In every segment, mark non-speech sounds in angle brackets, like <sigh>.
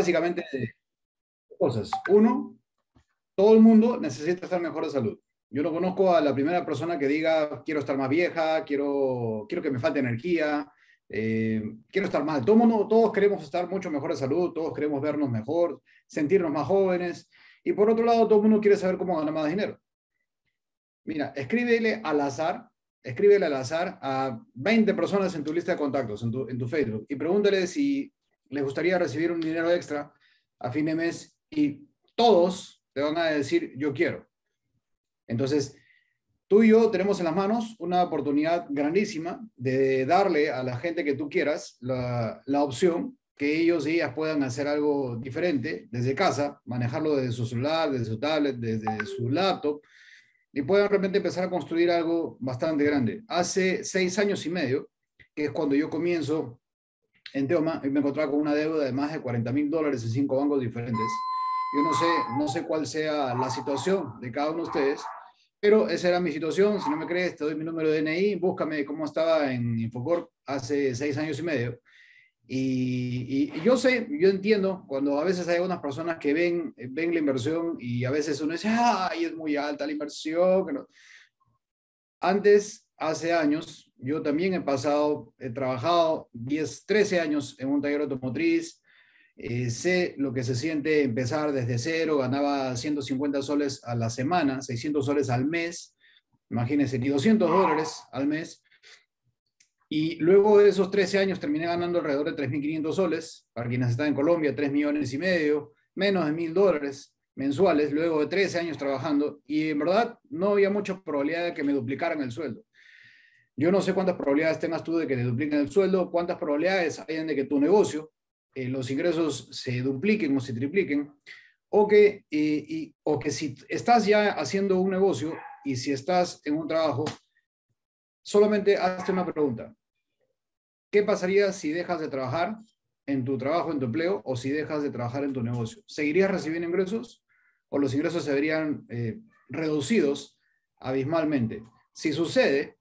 básicamente dos cosas. Uno, todo el mundo necesita estar mejor de salud. Yo no conozco a la primera persona que diga, quiero estar más vieja, quiero, quiero que me falte energía, eh, quiero estar mal. Todo todos queremos estar mucho mejor de salud, todos queremos vernos mejor, sentirnos más jóvenes. Y por otro lado, todo el mundo quiere saber cómo ganar más dinero. Mira, escríbele al azar, escríbele al azar a 20 personas en tu lista de contactos, en tu, en tu Facebook, y pregúntele si les gustaría recibir un dinero extra a fin de mes y todos te van a decir, yo quiero. Entonces, tú y yo tenemos en las manos una oportunidad grandísima de darle a la gente que tú quieras la, opción que ellos y ellas puedan hacer algo diferente desde casa, manejarlo desde su celular, desde su tablet, desde su laptop, y puedan realmente empezar a construir algo bastante grande. Hace seis años y medio, que es cuando yo comienzo en Teoma me encontraba con una deuda de más de 40 mil dólares en cinco bancos diferentes. Yo no sé, no sé cuál sea la situación de cada uno de ustedes, pero esa era mi situación. Si no me crees, te doy mi número de DNI, búscame cómo estaba en Infocorp hace seis años y medio. Y, yo sé, yo entiendo cuando a veces hay unas personas que ven, ven la inversión y a veces uno dice, ay, es muy alta la inversión. Antes, hace años, yo también he pasado, he trabajado 10, 13 años en un taller automotriz. Eh, sé lo que se siente empezar desde cero. Ganaba 150 soles a la semana, 600 soles al mes. Imagínense, ni 200 dólares al mes. Y luego de esos 13 años terminé ganando alrededor de 3.500 soles. Para quienes están en Colombia, 3 millones y medio, menos de 1.000 dólares mensuales, luego de 13 años trabajando. Y en verdad no había mucha probabilidad de que me duplicaran el sueldo. Yo no sé cuántas probabilidades tengas tú de que te dupliquen el sueldo, cuántas probabilidades hay de que tu negocio, eh, los ingresos se dupliquen o se tripliquen, o que, eh, o que si estás ya haciendo un negocio y si estás en un trabajo, solamente hazte una pregunta. ¿Qué pasaría si dejas de trabajar en tu trabajo, en tu empleo, o si dejas de trabajar en tu negocio? ¿Seguirías recibiendo ingresos o los ingresos se verían eh, reducidos abismalmente? Si sucede,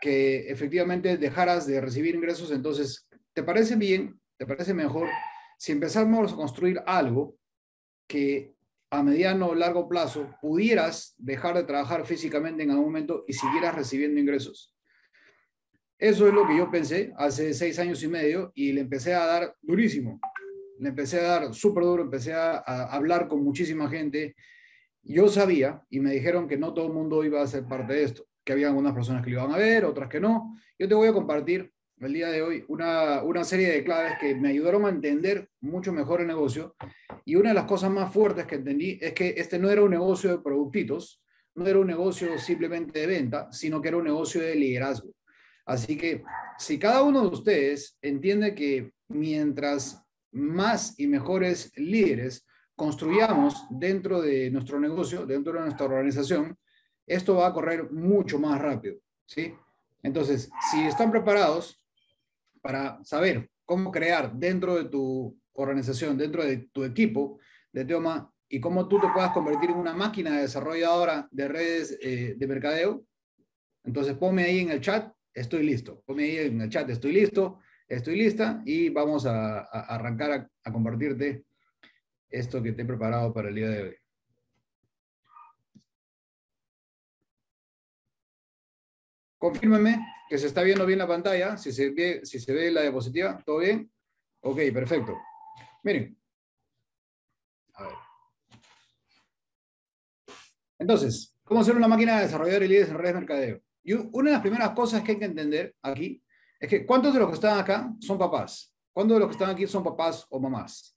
que efectivamente dejaras de recibir ingresos. Entonces, ¿te parece bien? ¿Te parece mejor? Si empezamos a construir algo que a mediano o largo plazo pudieras dejar de trabajar físicamente en algún momento y siguieras recibiendo ingresos. Eso es lo que yo pensé hace seis años y medio y le empecé a dar durísimo. Le empecé a dar súper duro, empecé a, a, hablar con muchísima gente. Yo sabía y me dijeron que no todo el mundo iba a ser parte de esto que había algunas personas que lo iban a ver, otras que no. Yo te voy a compartir el día de hoy una, serie de claves que me ayudaron a entender mucho mejor el negocio. Y una de las cosas más fuertes que entendí es que este no era un negocio de productitos, no era un negocio simplemente de venta, sino que era un negocio de liderazgo. Así que si cada uno de ustedes entiende que mientras más y mejores líderes construyamos dentro de nuestro negocio, dentro de nuestra organización, esto va a correr mucho más rápido, ¿sí? Entonces, si están preparados para saber cómo crear dentro de tu organización, dentro de tu equipo de Teoma, y cómo tú te puedas convertir en una máquina de desarrolladora de redes eh, de mercadeo, entonces ponme ahí en el chat, estoy listo. Ponme ahí en el chat, estoy listo, estoy lista y vamos a, arrancar a, a compartirte esto que te he preparado para el día de hoy. Confírmeme que se está viendo bien la pantalla, si se ve, la diapositiva, ¿todo bien? Ok, perfecto. Miren. A ver. Entonces, ¿cómo hacer una máquina de desarrollar y líderes en redes mercadeo? Y una de las primeras cosas que hay que entender aquí es que ¿cuántos de los que están acá son papás? ¿Cuántos de los que están aquí son papás o mamás?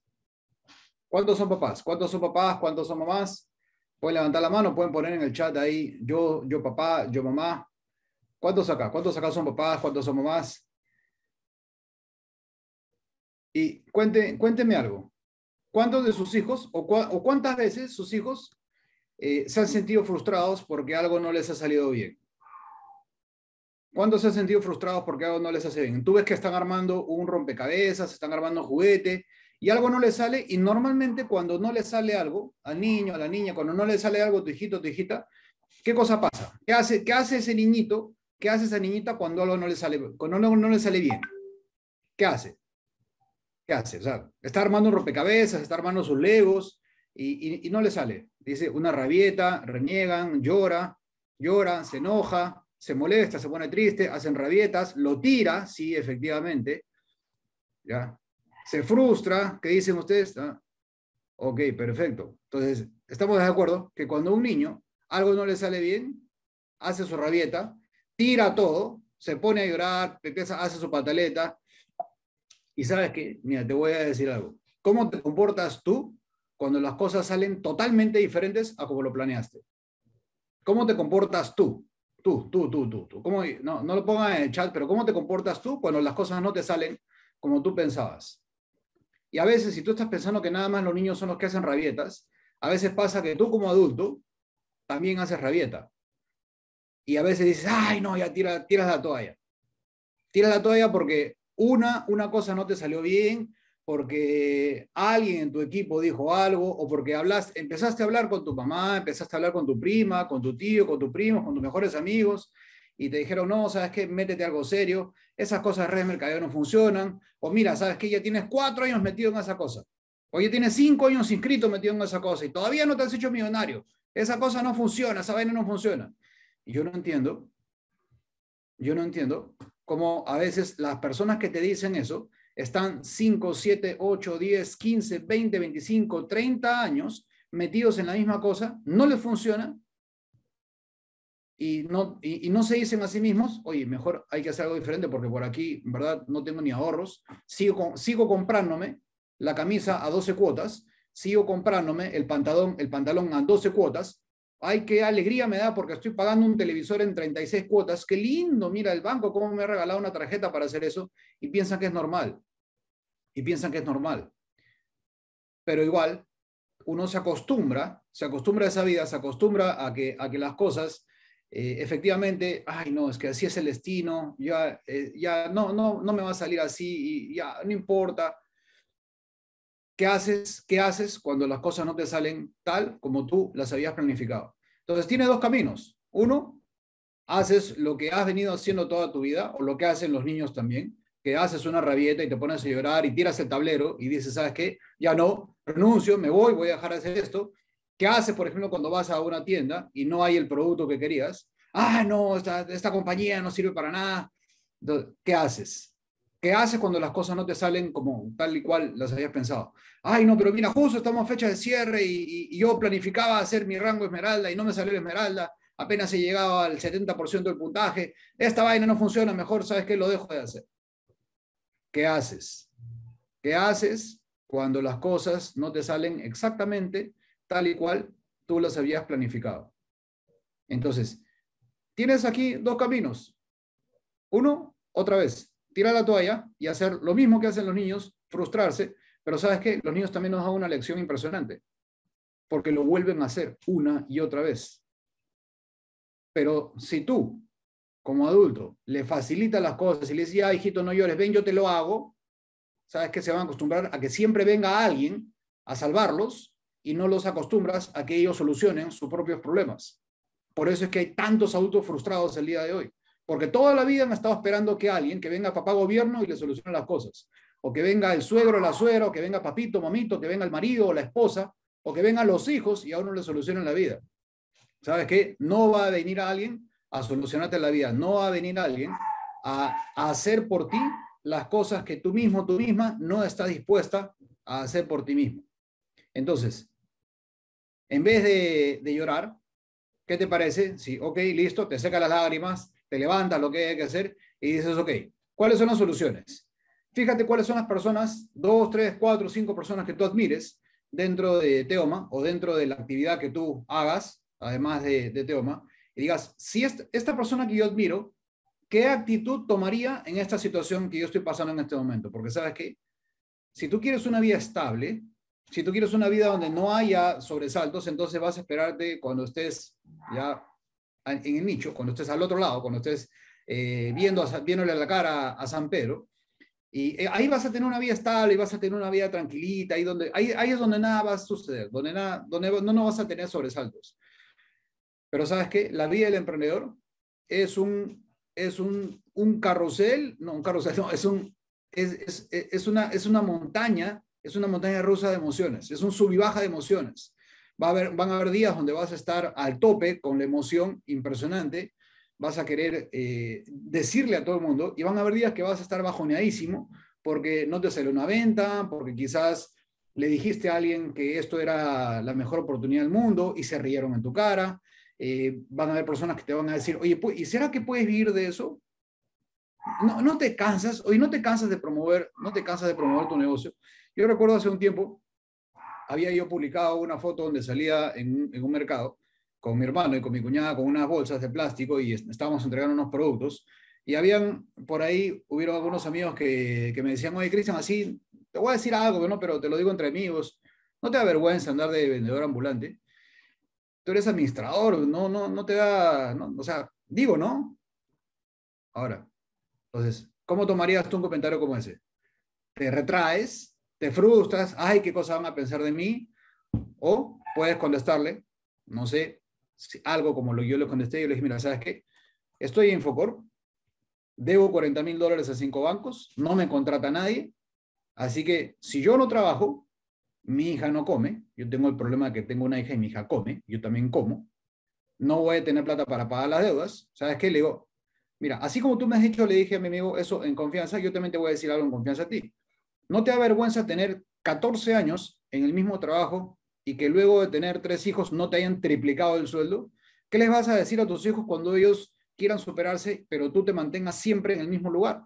¿Cuántos son papás? ¿Cuántos son papás? ¿Cuántos son mamás? Pueden levantar la mano, pueden poner en el chat ahí yo, yo papá, yo mamá, ¿Cuántos acá? ¿Cuántos acá son papás? ¿Cuántos son mamás? Y cuente, cuénteme algo. ¿Cuántos de sus hijos o, cuántas veces sus hijos eh, se han sentido frustrados porque algo no les ha salido bien? ¿Cuántos se han sentido frustrados porque algo no les hace bien? Tú ves que están armando un rompecabezas, están armando un juguete y algo no les sale y normalmente cuando no le sale algo, al niño, a la niña, cuando no le sale algo tu hijito, tu hijita, ¿qué cosa pasa? ¿Qué hace, qué hace ese niñito ¿Qué hace esa niñita cuando algo no le sale, cuando no le sale bien? ¿Qué hace? ¿Qué hace? O sea, está armando un rompecabezas, está armando sus legos y, no le sale. Dice una rabieta, reniegan, llora, llora, se enoja, se molesta, se pone triste, hacen rabietas, lo tira, sí, efectivamente. ¿Ya? Se frustra, ¿qué dicen ustedes? ¿Ah? Ok, perfecto. Entonces, estamos de acuerdo que cuando un niño algo no le sale bien, hace su rabieta, tira todo, se pone a llorar, empieza, hace su pataleta. Y sabes qué, mira, te voy a decir algo. ¿Cómo te comportas tú cuando las cosas salen totalmente diferentes a como lo planeaste? ¿Cómo te comportas tú? Tú, tú, tú, tú, No, no lo pongas en el chat, pero ¿cómo te comportas tú cuando las cosas no te salen como tú pensabas? Y a veces, si tú estás pensando que nada más los niños son los que hacen rabietas, a veces pasa que tú como adulto también haces rabieta y a veces dices, ay, no, ya tira, tiras la toalla. Tiras la toalla porque una, una cosa no te salió bien, porque alguien en tu equipo dijo algo, o porque hablas, empezaste a hablar con tu mamá, empezaste a hablar con tu prima, con tu tío, con tu primo, con tus mejores amigos, y te dijeron, no, sabes qué, métete algo serio, esas cosas de redes mercadeo no funcionan, o mira, sabes qué? ya tienes cuatro años metido en esa cosa, o ya tienes cinco años inscrito metido en esa cosa, y todavía no te has hecho millonario, esa cosa no funciona, esa vaina no funciona yo no entiendo, yo no entiendo cómo a veces las personas que te dicen eso están 5, 7, 8, 10, 15, 20, 25, 30 años metidos en la misma cosa, no les funciona y no, y, no se dicen a sí mismos, oye, mejor hay que hacer algo diferente porque por aquí, en verdad, no tengo ni ahorros, sigo, sigo comprándome la camisa a 12 cuotas, sigo comprándome el pantalón, el pantalón a 12 cuotas, ay, qué alegría me da porque estoy pagando un televisor en 36 cuotas, qué lindo, mira el banco, cómo me ha regalado una tarjeta para hacer eso, y piensan que es normal, y piensan que es normal. Pero igual, uno se acostumbra, se acostumbra a esa vida, se acostumbra a que, a que las cosas eh, efectivamente, ay, no, es que así es el destino, ya, eh, ya no, no, no me va a salir así, y ya, no importa. ¿Qué haces, ¿Qué haces cuando las cosas no te salen tal como tú las habías planificado? Entonces, tiene dos caminos. Uno, haces lo que has venido haciendo toda tu vida, o lo que hacen los niños también, que haces una rabieta y te pones a llorar y tiras el tablero y dices, ¿sabes qué? Ya no, renuncio, me voy, voy a dejar de hacer esto. ¿Qué haces, por ejemplo, cuando vas a una tienda y no hay el producto que querías? Ah, no, esta, esta compañía no sirve para nada. ¿Qué haces? ¿Qué haces cuando las cosas no te salen como tal y cual las habías pensado? Ay, no, pero mira, justo estamos a fecha de cierre y, yo planificaba hacer mi rango esmeralda y no me salió esmeralda, apenas he llegado al 70% del puntaje, esta vaina no funciona, mejor sabes que lo dejo de hacer. ¿Qué haces? ¿Qué haces cuando las cosas no te salen exactamente tal y cual tú las habías planificado? Entonces, tienes aquí dos caminos. Uno, otra vez, tirar la toalla y hacer lo mismo que hacen los niños, frustrarse, pero sabes que los niños también nos dan una lección impresionante, porque lo vuelven a hacer una y otra vez. Pero si tú, como adulto, le facilitas las cosas y le dices, ah, hijito, no llores, ven, yo te lo hago, sabes que se van a acostumbrar a que siempre venga alguien a salvarlos y no los acostumbras a que ellos solucionen sus propios problemas. Por eso es que hay tantos adultos frustrados el día de hoy. Porque toda la vida han estado esperando que alguien, que venga papá gobierno y le solucione las cosas. O que venga el suegro, o la suegra, o que venga papito, mamito, que venga el marido o la esposa, o que vengan los hijos y a uno le solucionen la vida. ¿Sabes qué? No va a venir alguien a solucionarte la vida. No va a venir alguien a, hacer por ti las cosas que tú mismo, tú misma, no estás dispuesta a hacer por ti mismo. Entonces, en vez de, de llorar, ¿qué te parece? Sí, ok, listo, te seca las lágrimas, te levantas, lo que hay que hacer y dices, ok, ¿cuáles son las soluciones? Fíjate cuáles son las personas, dos, tres, cuatro, cinco personas que tú admires dentro de Teoma o dentro de la actividad que tú hagas, además de, Teoma, y digas, si esta, esta persona que yo admiro, ¿qué actitud tomaría en esta situación que yo estoy pasando en este momento? Porque sabes que si tú quieres una vida estable, si tú quieres una vida donde no haya sobresaltos, entonces vas a esperarte cuando estés ya en el nicho, cuando estés al otro lado, cuando estés eh, viendo viéndole la cara a San Pedro, y eh, ahí vas a tener una vida estable, y vas a tener una vida tranquilita, ahí, donde, ahí, ahí es donde nada va a suceder, donde, nada, donde no, vas a tener sobresaltos. Pero sabes qué, la vida del emprendedor es un, es un, un carrusel, no, un carrusel, es, un, es, es, es, una, es una montaña, es una montaña rusa de emociones, es un sub y baja de emociones van a haber días donde vas a estar al tope con la emoción impresionante, vas a querer eh, decirle a todo el mundo y van a haber días que vas a estar bajoneadísimo porque no te sale una venta, porque quizás le dijiste a alguien que esto era la mejor oportunidad del mundo y se rieron en tu cara. Eh, van a haber personas que te van a decir, oye, ¿y será que puedes vivir de eso? No, no te cansas, hoy no te cansas de promover, no te cansas de promover tu negocio. Yo recuerdo hace un tiempo, había yo publicado una foto donde salía en, un mercado con mi hermano y con mi cuñada con unas bolsas de plástico y estábamos entregando unos productos. Y habían, por ahí, hubieron algunos amigos que, que me decían, oye, Cristian, así, te voy a decir algo, ¿no? pero te lo digo entre amigos, no te avergüences andar de vendedor ambulante. Tú eres administrador, no, no, no te da, no, o sea, digo, ¿no? Ahora, entonces, ¿cómo tomarías tú un comentario como ese? Te retraes, te frustras, ay, qué cosa van a pensar de mí, o puedes contestarle, no sé, algo como lo yo le contesté, yo le dije, mira, ¿sabes qué? Estoy en Focor, debo 40 mil dólares a cinco bancos, no me contrata nadie, así que si yo no trabajo, mi hija no come, yo tengo el problema de que tengo una hija y mi hija come, yo también como, no voy a tener plata para pagar las deudas, ¿sabes qué? Le digo, mira, así como tú me has dicho, le dije a mi amigo eso en confianza, yo también te voy a decir algo en confianza a ti. ¿No te avergüenza tener 14 años en el mismo trabajo y que luego de tener tres hijos no te hayan triplicado el sueldo? ¿Qué les vas a decir a tus hijos cuando ellos quieran superarse, pero tú te mantengas siempre en el mismo lugar?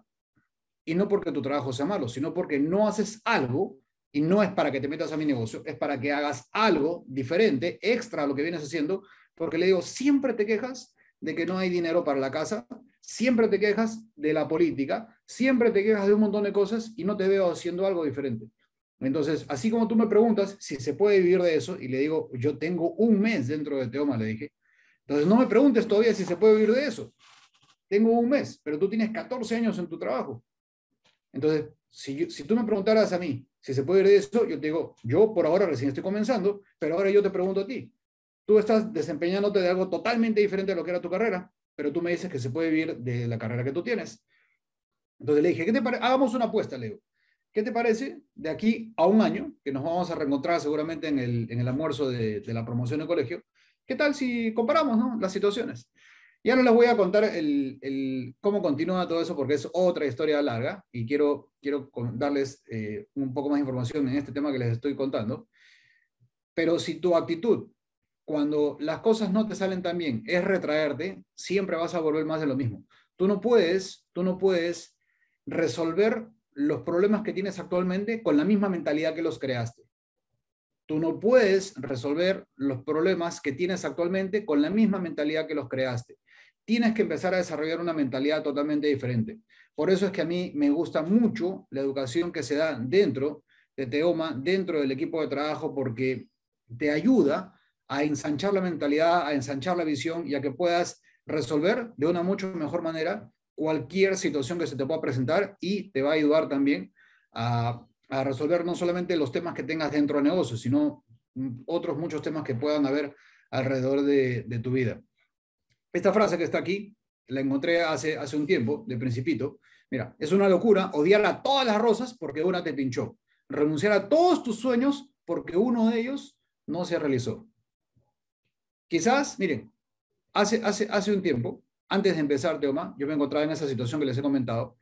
Y no porque tu trabajo sea malo, sino porque no haces algo y no es para que te metas a mi negocio, es para que hagas algo diferente, extra a lo que vienes haciendo, porque le digo, siempre te quejas de que no hay dinero para la casa, siempre te quejas de la política, Siempre te quejas de un montón de cosas y no te veo haciendo algo diferente. Entonces, así como tú me preguntas si se puede vivir de eso, y le digo, yo tengo un mes dentro de Teoma, le dije. Entonces, no me preguntes todavía si se puede vivir de eso. Tengo un mes, pero tú tienes 14 años en tu trabajo. Entonces, si, tú me preguntaras a mí si se puede vivir de eso, yo te digo, yo por ahora recién estoy comenzando, pero ahora yo te pregunto a ti. Tú estás desempeñándote de algo totalmente diferente a lo que era tu carrera, pero tú me dices que se puede vivir de la carrera que tú tienes. Entonces le dije, ¿qué te hagamos una apuesta, Leo. ¿Qué te parece de aquí a un año, que nos vamos a reencontrar seguramente en el, en el almuerzo de, la promoción de colegio? ¿Qué tal si comparamos ¿no? las situaciones? Ya no les voy a contar el, el, cómo continúa todo eso porque es otra historia larga y quiero, quiero darles eh, un poco más de información en este tema que les estoy contando. Pero si tu actitud cuando las cosas no te salen tan bien es retraerte, siempre vas a volver más de lo mismo. Tú no puedes, tú no puedes resolver los problemas que tienes actualmente con la misma mentalidad que los creaste. Tú no puedes resolver los problemas que tienes actualmente con la misma mentalidad que los creaste. Tienes que empezar a desarrollar una mentalidad totalmente diferente. Por eso es que a mí me gusta mucho la educación que se da dentro de Teoma, dentro del equipo de trabajo, porque te ayuda a ensanchar la mentalidad, a ensanchar la visión y a que puedas resolver de una mucho mejor manera cualquier situación que se te pueda presentar y te va a ayudar también a, resolver no solamente los temas que tengas dentro del negocio, sino otros muchos temas que puedan haber alrededor de, tu vida. Esta frase que está aquí, la encontré hace, hace un tiempo, de principito. Mira, es una locura odiar a todas las rosas porque una te pinchó. Renunciar a todos tus sueños porque uno de ellos no se realizó. Quizás, miren, hace, hace, hace un tiempo antes de empezar, Teoma, yo me encontraba en esa situación que les he comentado.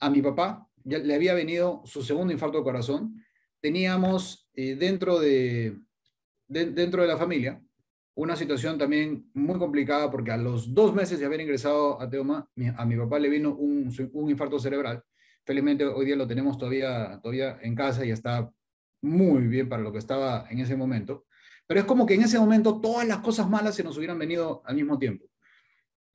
A mi papá le había venido su segundo infarto de corazón. Teníamos eh, dentro, de, dentro de la familia una situación también muy complicada porque a los dos meses de haber ingresado a Teoma, a mi papá le vino un, un, infarto cerebral. Felizmente hoy día lo tenemos todavía, todavía en casa y está muy bien para lo que estaba en ese momento. Pero es como que en ese momento todas las cosas malas se nos hubieran venido al mismo tiempo.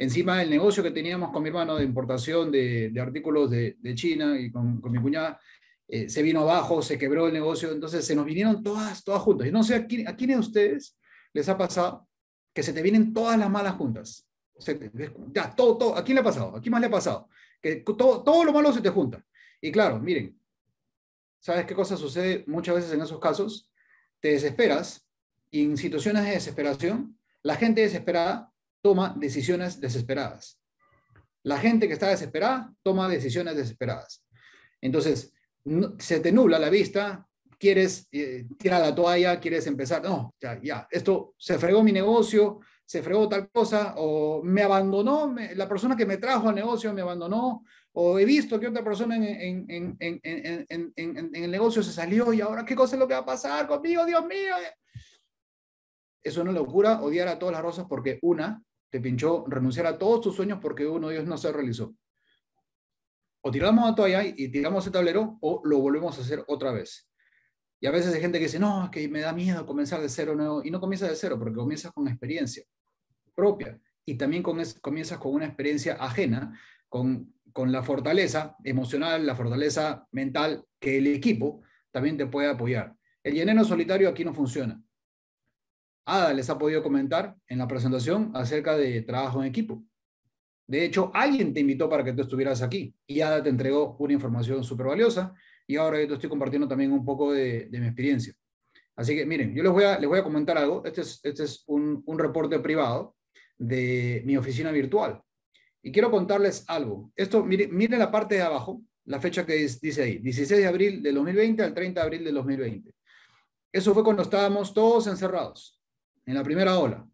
Encima del negocio que teníamos con mi hermano de importación de, artículos de, China y con, mi cuñada, eh, se vino abajo, se quebró el negocio, entonces se nos vinieron todas, todas juntas. Y no sé a, quién, a quiénes de ustedes les ha pasado que se te vienen todas las malas juntas. todo, todo, ¿a quién le ha pasado? ¿A quién más le ha pasado? Que todo, todo lo malo se te junta. Y claro, miren, ¿sabes qué cosa sucede muchas veces en esos casos? Te desesperas y en situaciones de desesperación, la gente desesperada toma decisiones desesperadas. La gente que está desesperada toma decisiones desesperadas. Entonces, se te nubla la vista, quieres eh, tirar la toalla, quieres empezar, no, ya, ya, esto se fregó mi negocio, se fregó tal cosa, o me abandonó, la persona que me trajo al negocio me abandonó, o he visto que otra persona en, el negocio se salió y ahora qué cosa es lo que va a pasar conmigo, Dios mío. Eso Es una locura odiar a todas las rosas porque una, te pinchó, renunciar a todos tus sueños porque uno de ellos no se realizó. O tiramos la toalla y tiramos el tablero o lo volvemos a hacer otra vez. Y a veces hay gente que dice, no, es que me da miedo comenzar de cero nuevo. Y no comienzas de cero porque comienzas con experiencia propia. Y también comienzas con una experiencia ajena, con, con la fortaleza emocional, la fortaleza mental que el equipo también te puede apoyar. El llenero solitario aquí no funciona. Ada les ha podido comentar en la presentación acerca de trabajo en equipo. De hecho, alguien te invitó para que tú estuvieras aquí y Ada te entregó una información súper valiosa y ahora yo te estoy compartiendo también un poco de, mi experiencia. Así que miren, yo les voy a, les voy a comentar algo. Este es, este es un, un reporte privado de mi oficina virtual. Y quiero contarles algo. Esto, miren la parte de abajo, la fecha que dice ahí, 16 de abril de 2020 al 30 de abril de 2020. Eso fue cuando estábamos todos encerrados en la primera ola.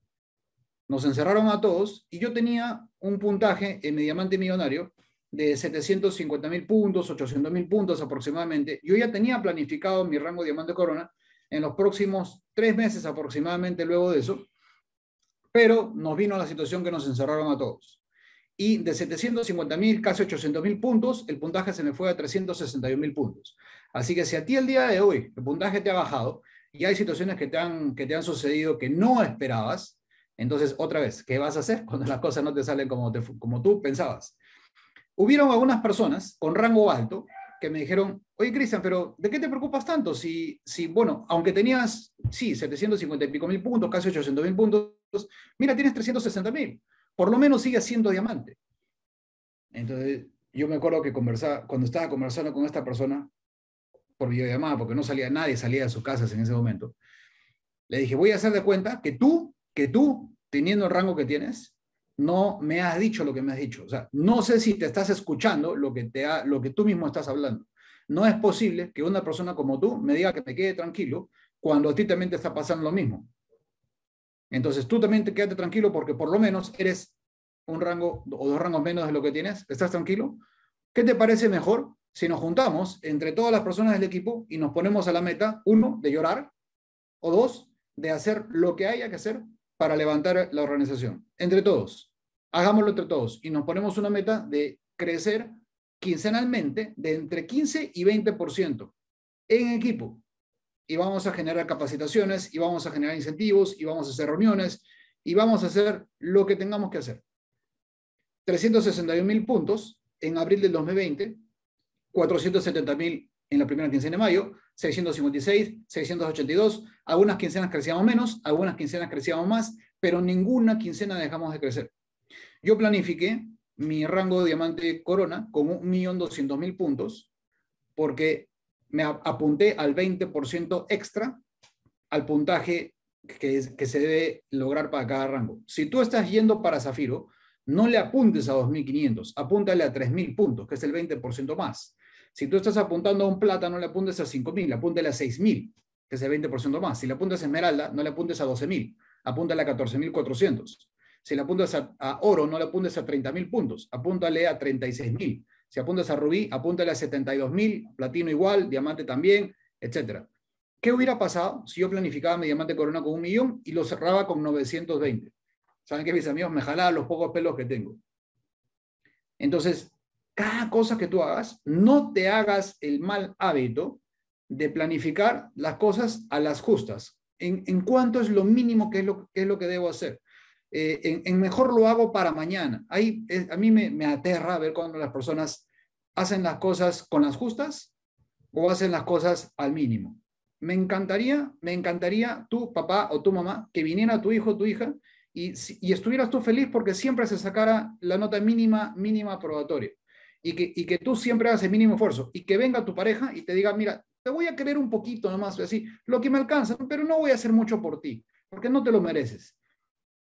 Nos encerraron a todos y yo tenía un puntaje en mi diamante millonario de 750 mil puntos, 800 mil puntos aproximadamente. Yo ya tenía planificado mi rango diamante corona en los próximos tres meses aproximadamente luego de eso, pero nos vino la situación que nos encerraron a todos. Y de 750 mil, casi 800 mil puntos, el puntaje se me fue a 361 mil puntos. Así que si a ti el día de hoy el puntaje te ha bajado, y hay situaciones que te, han, que te han sucedido que no esperabas. Entonces, otra vez, ¿qué vas a hacer cuando las cosas no te salen como, como tú pensabas? Hubieron algunas personas con rango alto que me dijeron, oye, Cristian, pero ¿de qué te preocupas tanto? Si, si, bueno, aunque tenías, sí, 750 y pico mil puntos, casi 800 mil puntos, mira, tienes 360 mil, por lo menos sigue siendo diamante. Entonces, yo me acuerdo que cuando estaba conversando con esta persona, por videollamada, porque no salía nadie, salía de sus casas en ese momento, le dije, voy a hacer de cuenta que tú, que tú, teniendo el rango que tienes, no me has dicho lo que me has dicho. O sea, no sé si te estás escuchando lo que, te ha, lo que tú mismo estás hablando. No es posible que una persona como tú me diga que me quede tranquilo cuando a ti también te está pasando lo mismo. Entonces tú también te quédate tranquilo porque por lo menos eres un rango o dos rangos menos de lo que tienes. ¿Estás tranquilo? ¿Qué te parece mejor si nos juntamos entre todas las personas del equipo y nos ponemos a la meta, uno, de llorar, o dos, de hacer lo que haya que hacer para levantar la organización. Entre todos, hagámoslo entre todos y nos ponemos una meta de crecer quincenalmente de entre 15 y 20% en equipo. Y vamos a generar capacitaciones, y vamos a generar incentivos, y vamos a hacer reuniones, y vamos a hacer lo que tengamos que hacer. 361 mil puntos en abril del 2020 470.000 en la primera quincena de mayo, 656, 682. Algunas quincenas crecíamos menos, algunas quincenas crecíamos más, pero ninguna quincena dejamos de crecer. Yo planifiqué mi rango de diamante corona con 1.200.000 puntos porque me apunté al 20% extra al puntaje que, es, que se debe lograr para cada rango. Si tú estás yendo para zafiro, no le apuntes a 2.500, apúntale a 3.000 puntos, que es el 20% más. Si tú estás apuntando a un plata, no le apuntes a 5.000, apúntale a 6.000, que es el 20% más. Si le apuntas a esmeralda, no le apuntes a 12.000, apúntale a 14.400. Si le apuntas a, oro, no le apuntes a 30.000 puntos, apúntale a 36.000. Si apuntas a rubí, apúntale a 72.000, platino igual, diamante también, etc. ¿Qué hubiera pasado si yo planificaba mi diamante corona con un millón y lo cerraba con 920? ¿Saben que, mis amigos? Me jalaba los pocos pelos que tengo. Entonces, cada cosa que tú hagas, no te hagas el mal hábito de planificar las cosas a las justas. En, en cuanto es lo mínimo que es lo, que es lo que debo hacer. Eh, en, mejor lo hago para mañana. Ahí eh, a mí me, me aterra ver cuando las personas hacen las cosas con las justas o hacen las cosas al mínimo. Me encantaría, me encantaría tu papá o tu mamá que viniera tu hijo o tu hija y, y estuvieras tú feliz porque siempre se sacara la nota mínima, mínima probatoria y que, tú siempre haces mínimo esfuerzo y que venga tu pareja y te diga, mira, te voy a querer un poquito nomás, así, lo que me alcanza, pero no voy a hacer mucho por ti, porque no te lo mereces.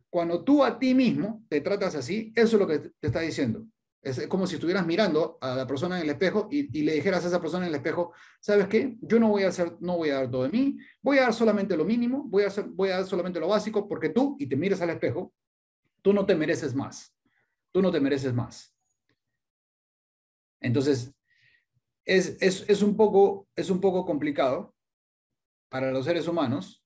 Cuando tú a ti mismo te tratas así, eso es lo que te está diciendo. Es como si estuvieras mirando a la persona en el espejo y, le dijeras a esa persona en el espejo, ¿sabes qué? Yo no voy a hacer, no voy a dar todo de mí, voy a dar solamente lo mínimo, voy a, hacer, voy a dar solamente lo básico, porque tú, y te miras al espejo, tú no te mereces más, tú no te mereces más. Entonces, es, es, un poco, complicado para los seres humanos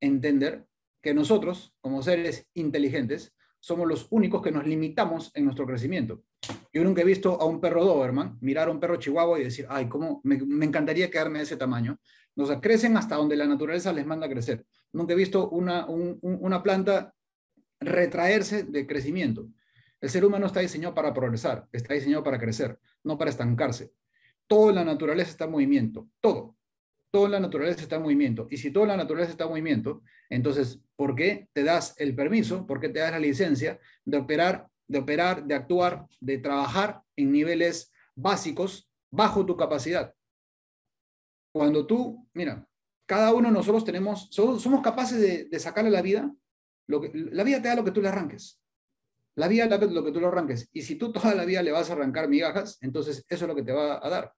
entender que nosotros, como seres inteligentes, somos los únicos que nos limitamos en nuestro crecimiento. Yo nunca he visto a un perro Doberman mirar a un perro Chihuahua y decir, ay, cómo me, encantaría quedarme de ese tamaño. Nos sea, crecen hasta donde la naturaleza les manda a crecer. Nunca he visto una, una planta retraerse de crecimiento. El ser humano está diseñado para progresar, está diseñado para crecer, no para estancarse. Toda la naturaleza está en movimiento, todo. Toda la naturaleza está en movimiento. Y si toda la naturaleza está en movimiento, entonces, ¿por qué te das el permiso, por qué te das la licencia de operar, de operar, de actuar, de trabajar en niveles básicos bajo tu capacidad? Cuando tú, mira, cada uno de nosotros tenemos, somos, capaces de, de sacarle la vida, lo la vida te da lo que tú le arranques. La vida es lo que tú lo arranques. Y si tú toda la vida le vas a arrancar migajas, entonces eso es lo que te va a dar.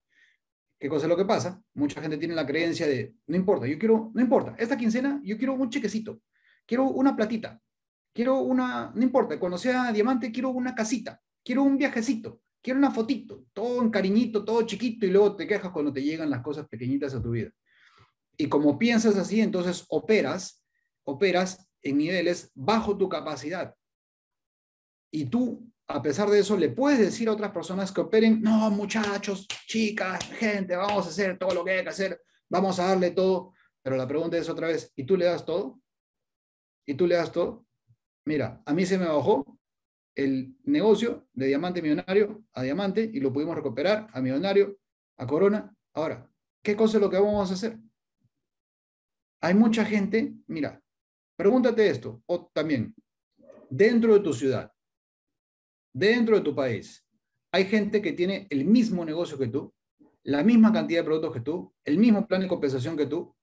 ¿Qué cosa es lo que pasa? Mucha gente tiene la creencia de, no importa, yo quiero, no importa, esta quincena yo quiero un chequecito, quiero una platita, quiero una, no importa, cuando sea diamante quiero una casita, quiero un viajecito, quiero una fotito, todo en cariñito, todo chiquito y luego te quejas cuando te llegan las cosas pequeñitas a tu vida. Y como piensas así, entonces operas, operas en niveles bajo tu capacidad y tú, a pesar de eso, le puedes decir a otras personas que operen, no, muchachos, chicas, gente, vamos a hacer todo lo que hay que hacer, vamos a darle todo. Pero la pregunta es otra vez, ¿y tú le das todo? ¿Y tú le das todo? Mira, a mí se me bajó el negocio de diamante millonario a diamante y lo pudimos recuperar a millonario, a corona. Ahora, ¿qué cosa es lo que vamos a hacer? Hay mucha gente, mira, pregúntate esto, o también, dentro de tu ciudad, dentro de tu país hay gente que tiene el mismo negocio que tú, la misma cantidad de productos que tú, el mismo plan de compensación que tú,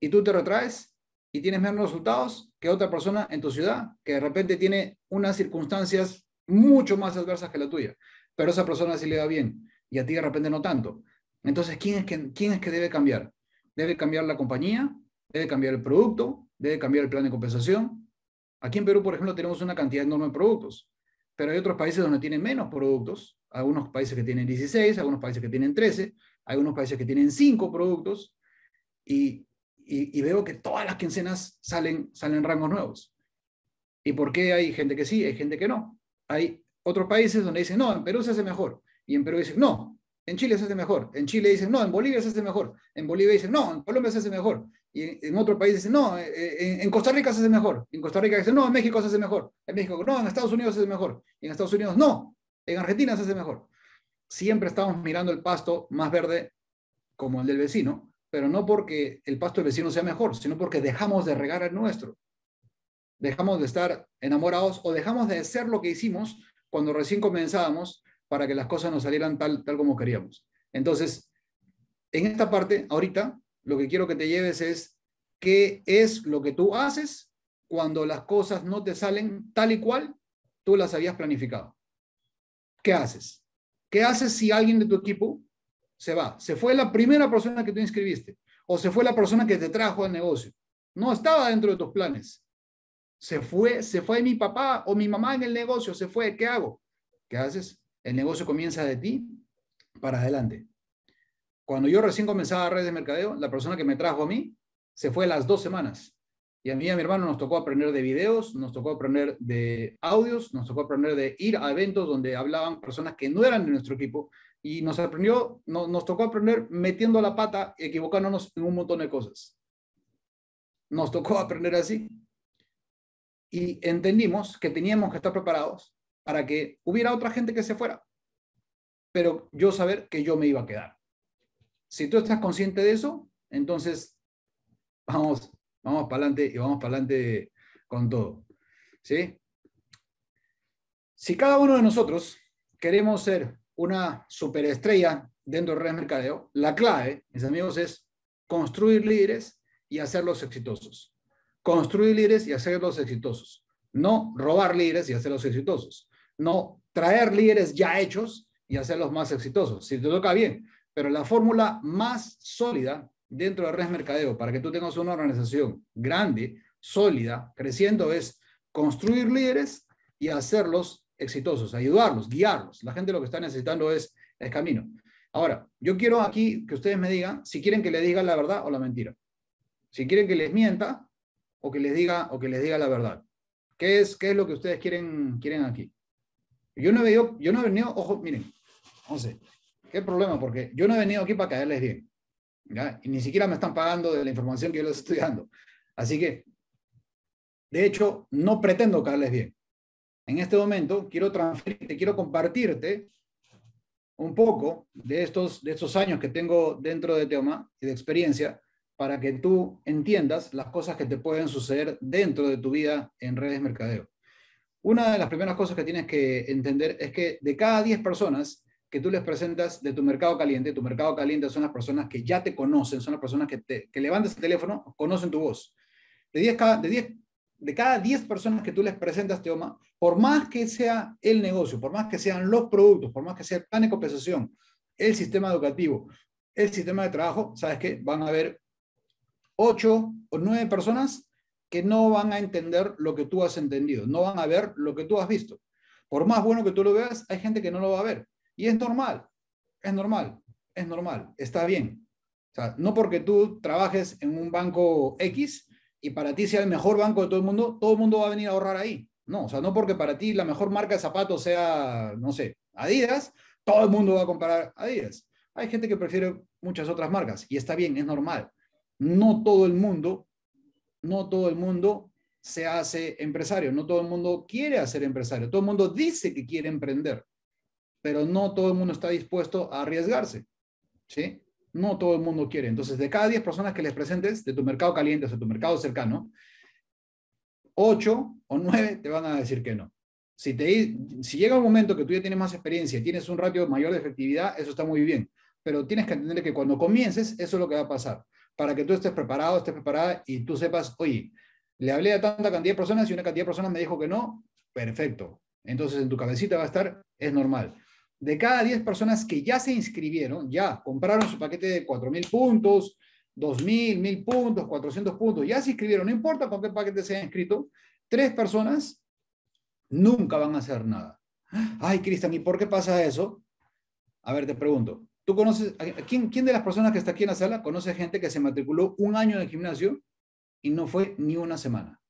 y tú te retraes y tienes menos resultados que otra persona en tu ciudad que de repente tiene unas circunstancias mucho más adversas que la tuya, pero esa persona sí le va bien y a ti de repente no tanto. Entonces, ¿quién es quién es que debe cambiar? Debe cambiar la compañía, debe cambiar el producto, debe cambiar el plan de compensación, Aquí en Perú, por ejemplo, tenemos una cantidad enorme de productos, pero hay otros países donde tienen menos productos, algunos países que tienen 16, algunos países que tienen 13, algunos países que tienen 5 productos, y, veo que todas las quincenas salen, salen rangos nuevos. ¿Y por qué hay gente que sí, hay gente que no? Hay otros países donde dicen, no, en Perú se hace mejor, y en Perú dicen, no, en Chile se hace mejor. En Chile dicen, no, en Bolivia se hace mejor. En Bolivia dicen, no, en Colombia se hace mejor. Y en otro país dicen, no, eh, eh, en Costa Rica se hace mejor. En Costa Rica dicen, no, en México se hace mejor. En México, no, en Estados Unidos se hace mejor. En Estados Unidos, no, en Argentina se hace mejor. Siempre estamos mirando el pasto más verde como el del vecino, pero no porque el pasto del vecino sea mejor, sino porque dejamos de regar el nuestro. Dejamos de estar enamorados o dejamos de hacer lo que hicimos cuando recién comenzábamos para que las cosas nos salieran tal, tal como queríamos. Entonces, en esta parte, ahorita, lo que quiero que te lleves es qué es lo que tú haces cuando las cosas no te salen tal y cual tú las habías planificado. ¿Qué haces? ¿Qué haces si alguien de tu equipo se va? Se fue la primera persona que tú inscribiste o se fue la persona que te trajo al negocio. No estaba dentro de tus planes. Se fue, se fue mi papá o mi mamá en el negocio, se fue. ¿Qué hago? ¿Qué haces? El negocio comienza de ti para adelante. Cuando yo recién comenzaba a redes de Mercadeo, la persona que me trajo a mí se fue las dos semanas. Y a mí y a mi hermano nos tocó aprender de videos, nos tocó aprender de audios, nos tocó aprender de ir a eventos donde hablaban personas que no eran de nuestro equipo. Y nos aprendió, nos tocó aprender metiendo la pata, equivocándonos en un montón de cosas. Nos tocó aprender así. Y entendimos que teníamos que estar preparados para que hubiera otra gente que se fuera. Pero yo saber que yo me iba a quedar. Si tú estás consciente de eso, entonces vamos, vamos para adelante y vamos para adelante con todo. Si cada uno de nosotros queremos ser una superestrella dentro del red mercadeo, la clave, mis amigos, es construir líderes y hacerlos exitosos. Construir líderes y hacerlos exitosos. No robar líderes y hacerlos exitosos. No traer líderes ya hechos y hacerlos más exitosos. Si te toca bien, pero la fórmula más sólida dentro de Red Mercadeo para que tú tengas una organización grande, sólida, creciendo es construir líderes y hacerlos exitosos, ayudarlos, guiarlos. La gente lo que está necesitando es el camino. Ahora, yo quiero aquí que ustedes me digan si quieren que les diga la verdad o la mentira. Si quieren que les mienta o que les diga o que les diga la verdad. ¿Qué es, qué es lo que ustedes quieren, quieren aquí? Yo no he yo no he venido, ojo, miren, no sé, ¿Qué problema? Porque yo no he venido aquí para caerles bien. Y ni siquiera me están pagando de la información que yo les estoy dando. Así que, de hecho, no pretendo caerles bien. En este momento quiero transferirte, quiero compartirte un poco de estos, de estos años que tengo dentro de Teoma y de experiencia para que tú entiendas las cosas que te pueden suceder dentro de tu vida en redes mercadeo. Una de las primeras cosas que tienes que entender es que de cada 10 personas, que tú les presentas de tu mercado caliente. Tu mercado caliente son las personas que ya te conocen, son las personas que, te, que levantas el teléfono, conocen tu voz. De, diez cada, de, diez, de cada 10 personas que tú les presentas, Teoma, por más que sea el negocio, por más que sean los productos, por más que sea el plan de compensación, el sistema educativo, el sistema de trabajo, sabes que van a haber 8 o 9 personas que no van a entender lo que tú has entendido, no van a ver lo que tú has visto. Por más bueno que tú lo veas, hay gente que no lo va a ver. Y es normal, es normal, es normal, está bien. O sea, no porque tú trabajes en un banco X y para ti sea el mejor banco de todo el mundo, todo el mundo va a venir a ahorrar ahí. No, o sea, no porque para ti la mejor marca de zapatos sea, no sé, Adidas, todo el mundo va a comprar Adidas. Hay gente que prefiere muchas otras marcas y está bien, es normal. No todo el mundo, no todo el mundo se hace empresario, no todo el mundo quiere hacer empresario, todo el mundo dice que quiere emprender pero no todo el mundo está dispuesto a arriesgarse. ¿sí? No todo el mundo quiere. Entonces, de cada 10 personas que les presentes de tu mercado caliente, o tu mercado cercano, 8 o 9 te van a decir que no. Si, te, si llega un momento que tú ya tienes más experiencia, tienes un ratio mayor de efectividad, eso está muy bien. Pero tienes que entender que cuando comiences, eso es lo que va a pasar. Para que tú estés preparado, estés preparada y tú sepas, oye, le hablé a tanta cantidad de personas y una cantidad de personas me dijo que no, perfecto. Entonces en tu cabecita va a estar, es normal de cada 10 personas que ya se inscribieron, ya compraron su paquete de 4.000 puntos, 2.000, 1.000 puntos, 400 puntos, ya se inscribieron, no importa con qué paquete se han inscrito, tres personas nunca van a hacer nada. Ay, Cristian, ¿y por qué pasa eso? A ver, te pregunto, ¿tú conoces, quién de las personas que está aquí en la sala conoce gente que se matriculó un año en el gimnasio y no fue ni una semana?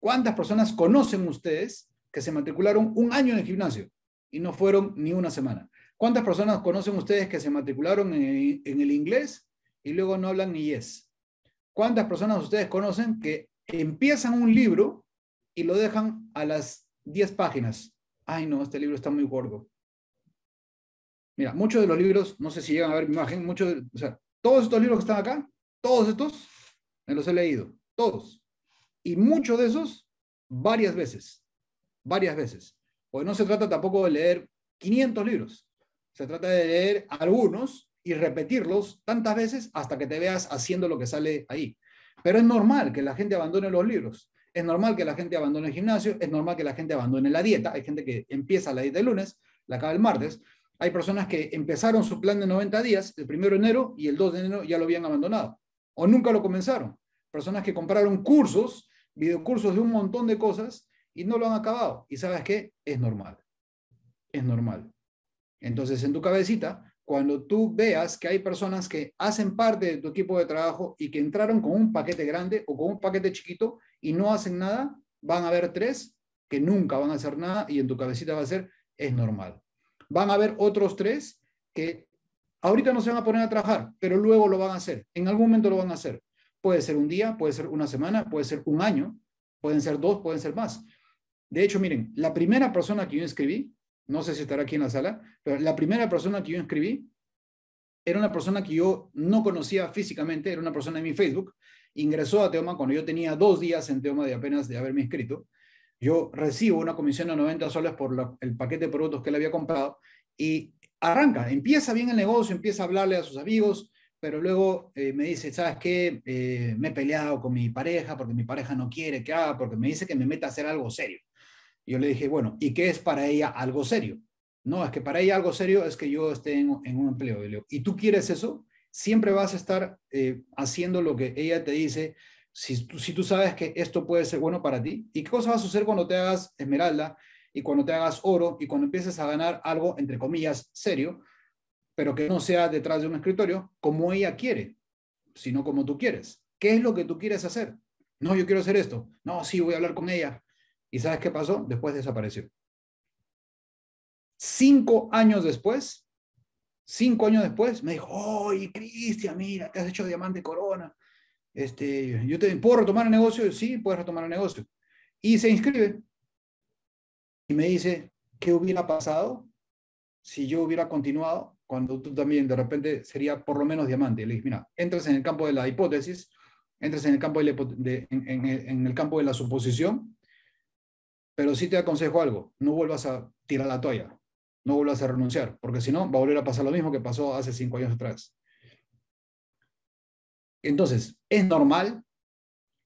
¿Cuántas personas conocen ustedes que se matricularon un año en el gimnasio y no fueron ni una semana. ¿Cuántas personas conocen ustedes que se matricularon en, el inglés y luego no hablan ni yes? ¿Cuántas personas ustedes conocen que empiezan un libro y lo dejan a las 10 páginas? Ay, no, este libro está muy gordo. Mira, muchos de los libros, no sé si llegan a ver mi imagen, muchos, sea, todos estos libros que están acá, todos estos, me los he leído, todos. Y muchos de esos, varias veces, varias veces. Porque no se trata tampoco de leer 500 libros. Se trata de leer algunos y repetirlos tantas veces hasta que te veas haciendo lo que sale ahí. Pero es normal que la gente abandone los libros. Es normal que la gente abandone el gimnasio, es normal que la gente abandone la dieta. Hay gente que empieza la dieta el lunes, la acaba el martes. Hay personas que empezaron su plan de 90 días el 1 de enero y el 2 de enero ya lo habían abandonado o nunca lo comenzaron. Personas que compraron cursos, videocursos de un montón de cosas y no lo han acabado. ¿Y sabes qué? Es normal. Es normal. Entonces, en tu cabecita, cuando tú veas que hay personas que hacen parte de tu equipo de trabajo y que entraron con un paquete grande o con un paquete chiquito y no hacen nada, van a haber tres que nunca van a hacer nada y en tu cabecita va a ser, es normal. Van a haber otros tres que ahorita no se van a poner a trabajar, pero luego lo van a hacer. En algún momento lo van a hacer. Puede ser un día, puede ser una semana, puede ser un año, pueden ser dos, pueden ser más. De hecho, miren, la primera persona que yo inscribí, no sé si estará aquí en la sala, pero la primera persona que yo inscribí era una persona que yo no conocía físicamente, era una persona de mi Facebook, ingresó a Teoma cuando yo tenía dos días en Teoma de apenas de haberme inscrito. Yo recibo una comisión de 90 soles por el paquete de productos que él había comprado y arranca, empieza bien el negocio, empieza a hablarle a sus amigos, pero luego eh, me dice, ¿sabes qué? Eh, me he peleado con mi pareja porque mi pareja no quiere que haga, porque me dice que me meta a hacer algo serio. Yo le dije, bueno, ¿y qué es para ella algo serio? No, es que para ella algo serio es que yo esté en, un empleo. Y, tú quieres eso, siempre vas a estar eh, haciendo lo que ella te dice. Si tú, si tú sabes que esto puede ser bueno para ti, ¿y qué cosa va a suceder cuando te hagas esmeralda y cuando te hagas oro y cuando empieces a ganar algo, entre comillas, serio, pero que no sea detrás de un escritorio como ella quiere, sino como tú quieres? ¿Qué es lo que tú quieres hacer? No, yo quiero hacer esto. No, sí, voy a hablar con ella. ¿Y sabes qué pasó? Después desapareció. Cinco años después, cinco años después, me dijo, oye, Cristian, mira, te has hecho diamante corona. Este, yo te, ¿Puedo retomar el negocio? Sí, puedes retomar el negocio. Y se inscribe. Y me dice, ¿qué hubiera pasado si yo hubiera continuado cuando tú también de repente sería por lo menos diamante. Le dije, mira, entras en el campo de la hipótesis, entras en el campo en el campo de la suposición, pero sí te aconsejo algo, no vuelvas a tirar la toalla, no vuelvas a renunciar, porque si no, va a volver a pasar lo mismo que pasó hace cinco años atrás. Entonces, es normal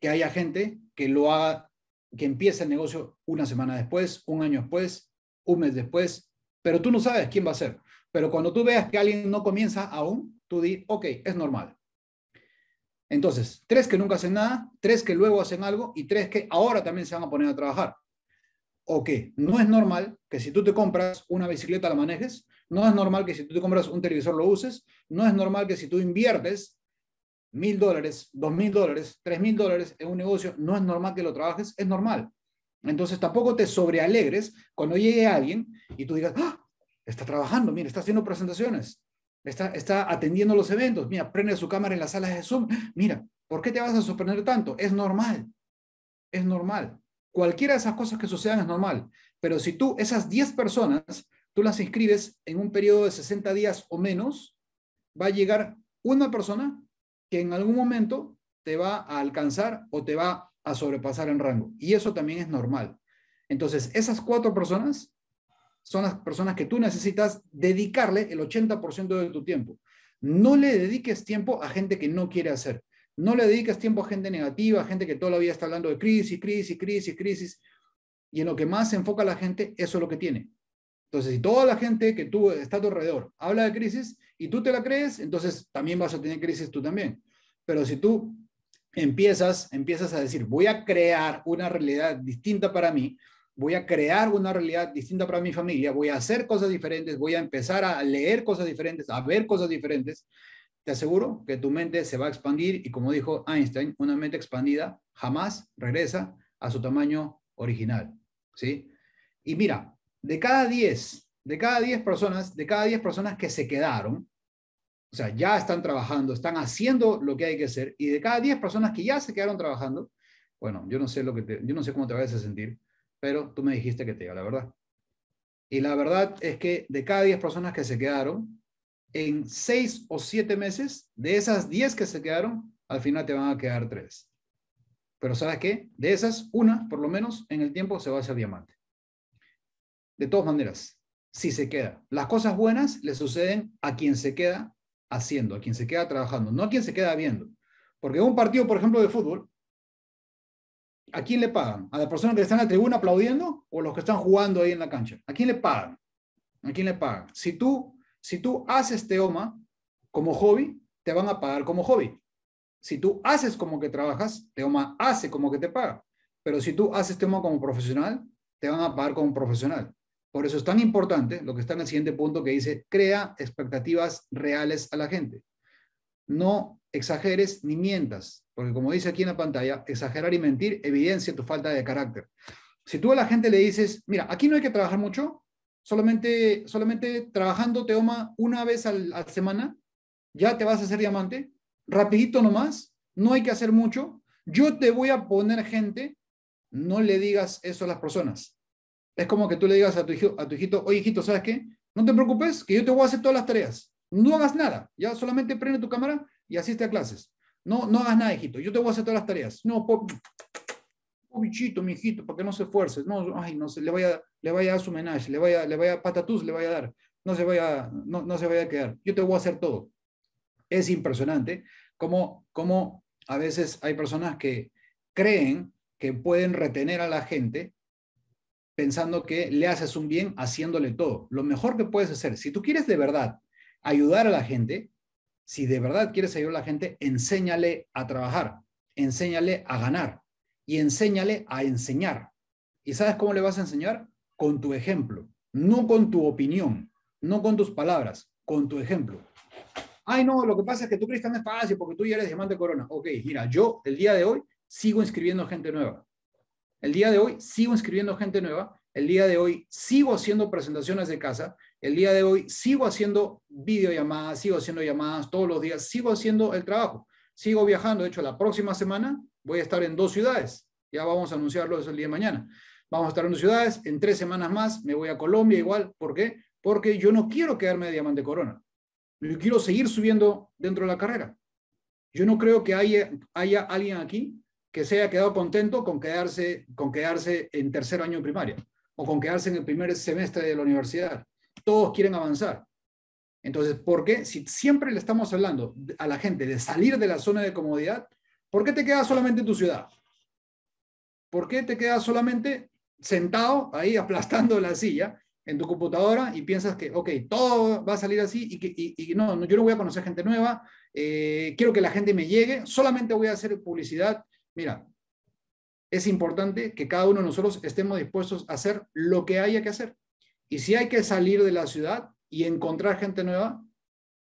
que haya gente que lo haga, que empiece el negocio una semana después, un año después, un mes después, pero tú no sabes quién va a ser. Pero cuando tú veas que alguien no comienza aún, tú di, ok, es normal. Entonces, tres que nunca hacen nada, tres que luego hacen algo y tres que ahora también se van a poner a trabajar o no es normal que si tú te compras una bicicleta la manejes, no es normal que si tú te compras un televisor lo uses, no es normal que si tú inviertes mil dólares, dos mil dólares, tres mil dólares en un negocio, no es normal que lo trabajes, es normal. Entonces tampoco te sobrealegres cuando llegue alguien y tú digas, ¡Ah! está trabajando, mira, está haciendo presentaciones, está, está atendiendo los eventos, mira, prende su cámara en las salas de Zoom, mira, ¿por qué te vas a sorprender tanto? Es normal, es normal. Cualquiera de esas cosas que sucedan es normal, pero si tú esas 10 personas, tú las inscribes en un periodo de 60 días o menos, va a llegar una persona que en algún momento te va a alcanzar o te va a sobrepasar en rango. Y eso también es normal. Entonces, esas cuatro personas son las personas que tú necesitas dedicarle el 80% de tu tiempo. No le dediques tiempo a gente que no quiere hacer. No le dedicas tiempo a gente negativa, a gente que toda la vida está hablando de crisis, crisis, crisis, crisis. Y en lo que más se enfoca la gente, eso es lo que tiene. Entonces, si toda la gente que tú está a tu alrededor habla de crisis y tú te la crees, entonces también vas a tener crisis tú también. Pero si tú empiezas, empiezas a decir, voy a crear una realidad distinta para mí, voy a crear una realidad distinta para mi familia, voy a hacer cosas diferentes, voy a empezar a leer cosas diferentes, a ver cosas diferentes, te aseguro que tu mente se va a expandir y como dijo Einstein, una mente expandida jamás regresa a su tamaño original. ¿sí? Y mira, de cada 10, de cada 10 personas, de cada 10 personas que se quedaron, o sea, ya están trabajando, están haciendo lo que hay que hacer, y de cada 10 personas que ya se quedaron trabajando, bueno, yo no sé lo que yo no sé cómo te vas a sentir, pero tú me dijiste que te iba, la verdad. Y la verdad es que de cada 10 personas que se quedaron, en seis o siete meses, de esas diez que se quedaron, al final te van a quedar tres. Pero ¿sabes qué? De esas, una, por lo menos, en el tiempo se va a hacer diamante. De todas maneras, si se queda. Las cosas buenas le suceden a quien se queda haciendo, a quien se queda trabajando, no a quien se queda viendo. Porque un partido, por ejemplo, de fútbol, ¿a quién le pagan? ¿A la persona que está en la tribuna aplaudiendo o los que están jugando ahí en la cancha? ¿A quién le pagan? ¿A quién le pagan? Si tú si tú haces teoma como hobby, te van a pagar como hobby. Si tú haces como que trabajas, teoma hace como que te paga. Pero si tú haces teoma como profesional, te van a pagar como profesional. Por eso es tan importante lo que está en el siguiente punto que dice, crea expectativas reales a la gente. No exageres ni mientas, porque como dice aquí en la pantalla, exagerar y mentir evidencia tu falta de carácter. Si tú a la gente le dices, mira, aquí no hay que trabajar mucho, solamente, solamente trabajando Teoma una vez a la semana, ya te vas a hacer diamante, rapidito nomás, no hay que hacer mucho, yo te voy a poner gente, no le digas eso a las personas. Es como que tú le digas a tu, hijo, a tu hijito, oye hijito, ¿sabes qué? No te preocupes, que yo te voy a hacer todas las tareas. No hagas nada, ya solamente prende tu cámara y asiste a clases. No, no hagas nada, hijito, yo te voy a hacer todas las tareas. No, oh, bichito, hijito, para que no se esfuerce, no, ay, no, se, le vaya, le vaya a su menaje, le vaya, le vaya, patatús le vaya a dar, no se vaya, no, no se vaya a quedar, yo te voy a hacer todo. Es impresionante como, cómo a veces hay personas que creen que pueden retener a la gente pensando que le haces un bien haciéndole todo. Lo mejor que puedes hacer, si tú quieres de verdad ayudar a la gente, si de verdad quieres ayudar a la gente, enséñale a trabajar, enséñale a ganar, y enséñale a enseñar. ¿Y sabes cómo le vas a enseñar? Con tu ejemplo, no con tu opinión, no con tus palabras, con tu ejemplo. Ay, no, lo que pasa es que tú crees tan es fácil porque tú ya eres diamante corona. Ok, mira, yo el día de hoy sigo inscribiendo gente nueva. El día de hoy sigo inscribiendo gente nueva. El día de hoy sigo haciendo presentaciones de casa. El día de hoy sigo haciendo videollamadas, sigo haciendo llamadas todos los días, sigo haciendo el trabajo, sigo viajando. De hecho, la próxima semana voy a estar en dos ciudades. Ya vamos a anunciarlo el día de mañana. Vamos a estar en dos ciudades. En tres semanas más me voy a Colombia igual. ¿Por qué? Porque yo no quiero quedarme de diamante corona. Yo quiero seguir subiendo dentro de la carrera. Yo no creo que haya, haya alguien aquí que se haya quedado contento con quedarse, con quedarse en tercer año de primaria o con quedarse en el primer semestre de la universidad. Todos quieren avanzar. Entonces, ¿por qué? Si siempre le estamos hablando a la gente de salir de la zona de comodidad, ¿Por qué te quedas solamente en tu ciudad? ¿Por qué te quedas solamente sentado ahí aplastando la silla en tu computadora y piensas que, ok, todo va a salir así y que no, no, yo no voy a conocer gente nueva, eh, quiero que la gente me llegue, solamente voy a hacer publicidad. Mira, es importante que cada uno de nosotros estemos dispuestos a hacer lo que haya que hacer. Y si hay que salir de la ciudad y encontrar gente nueva,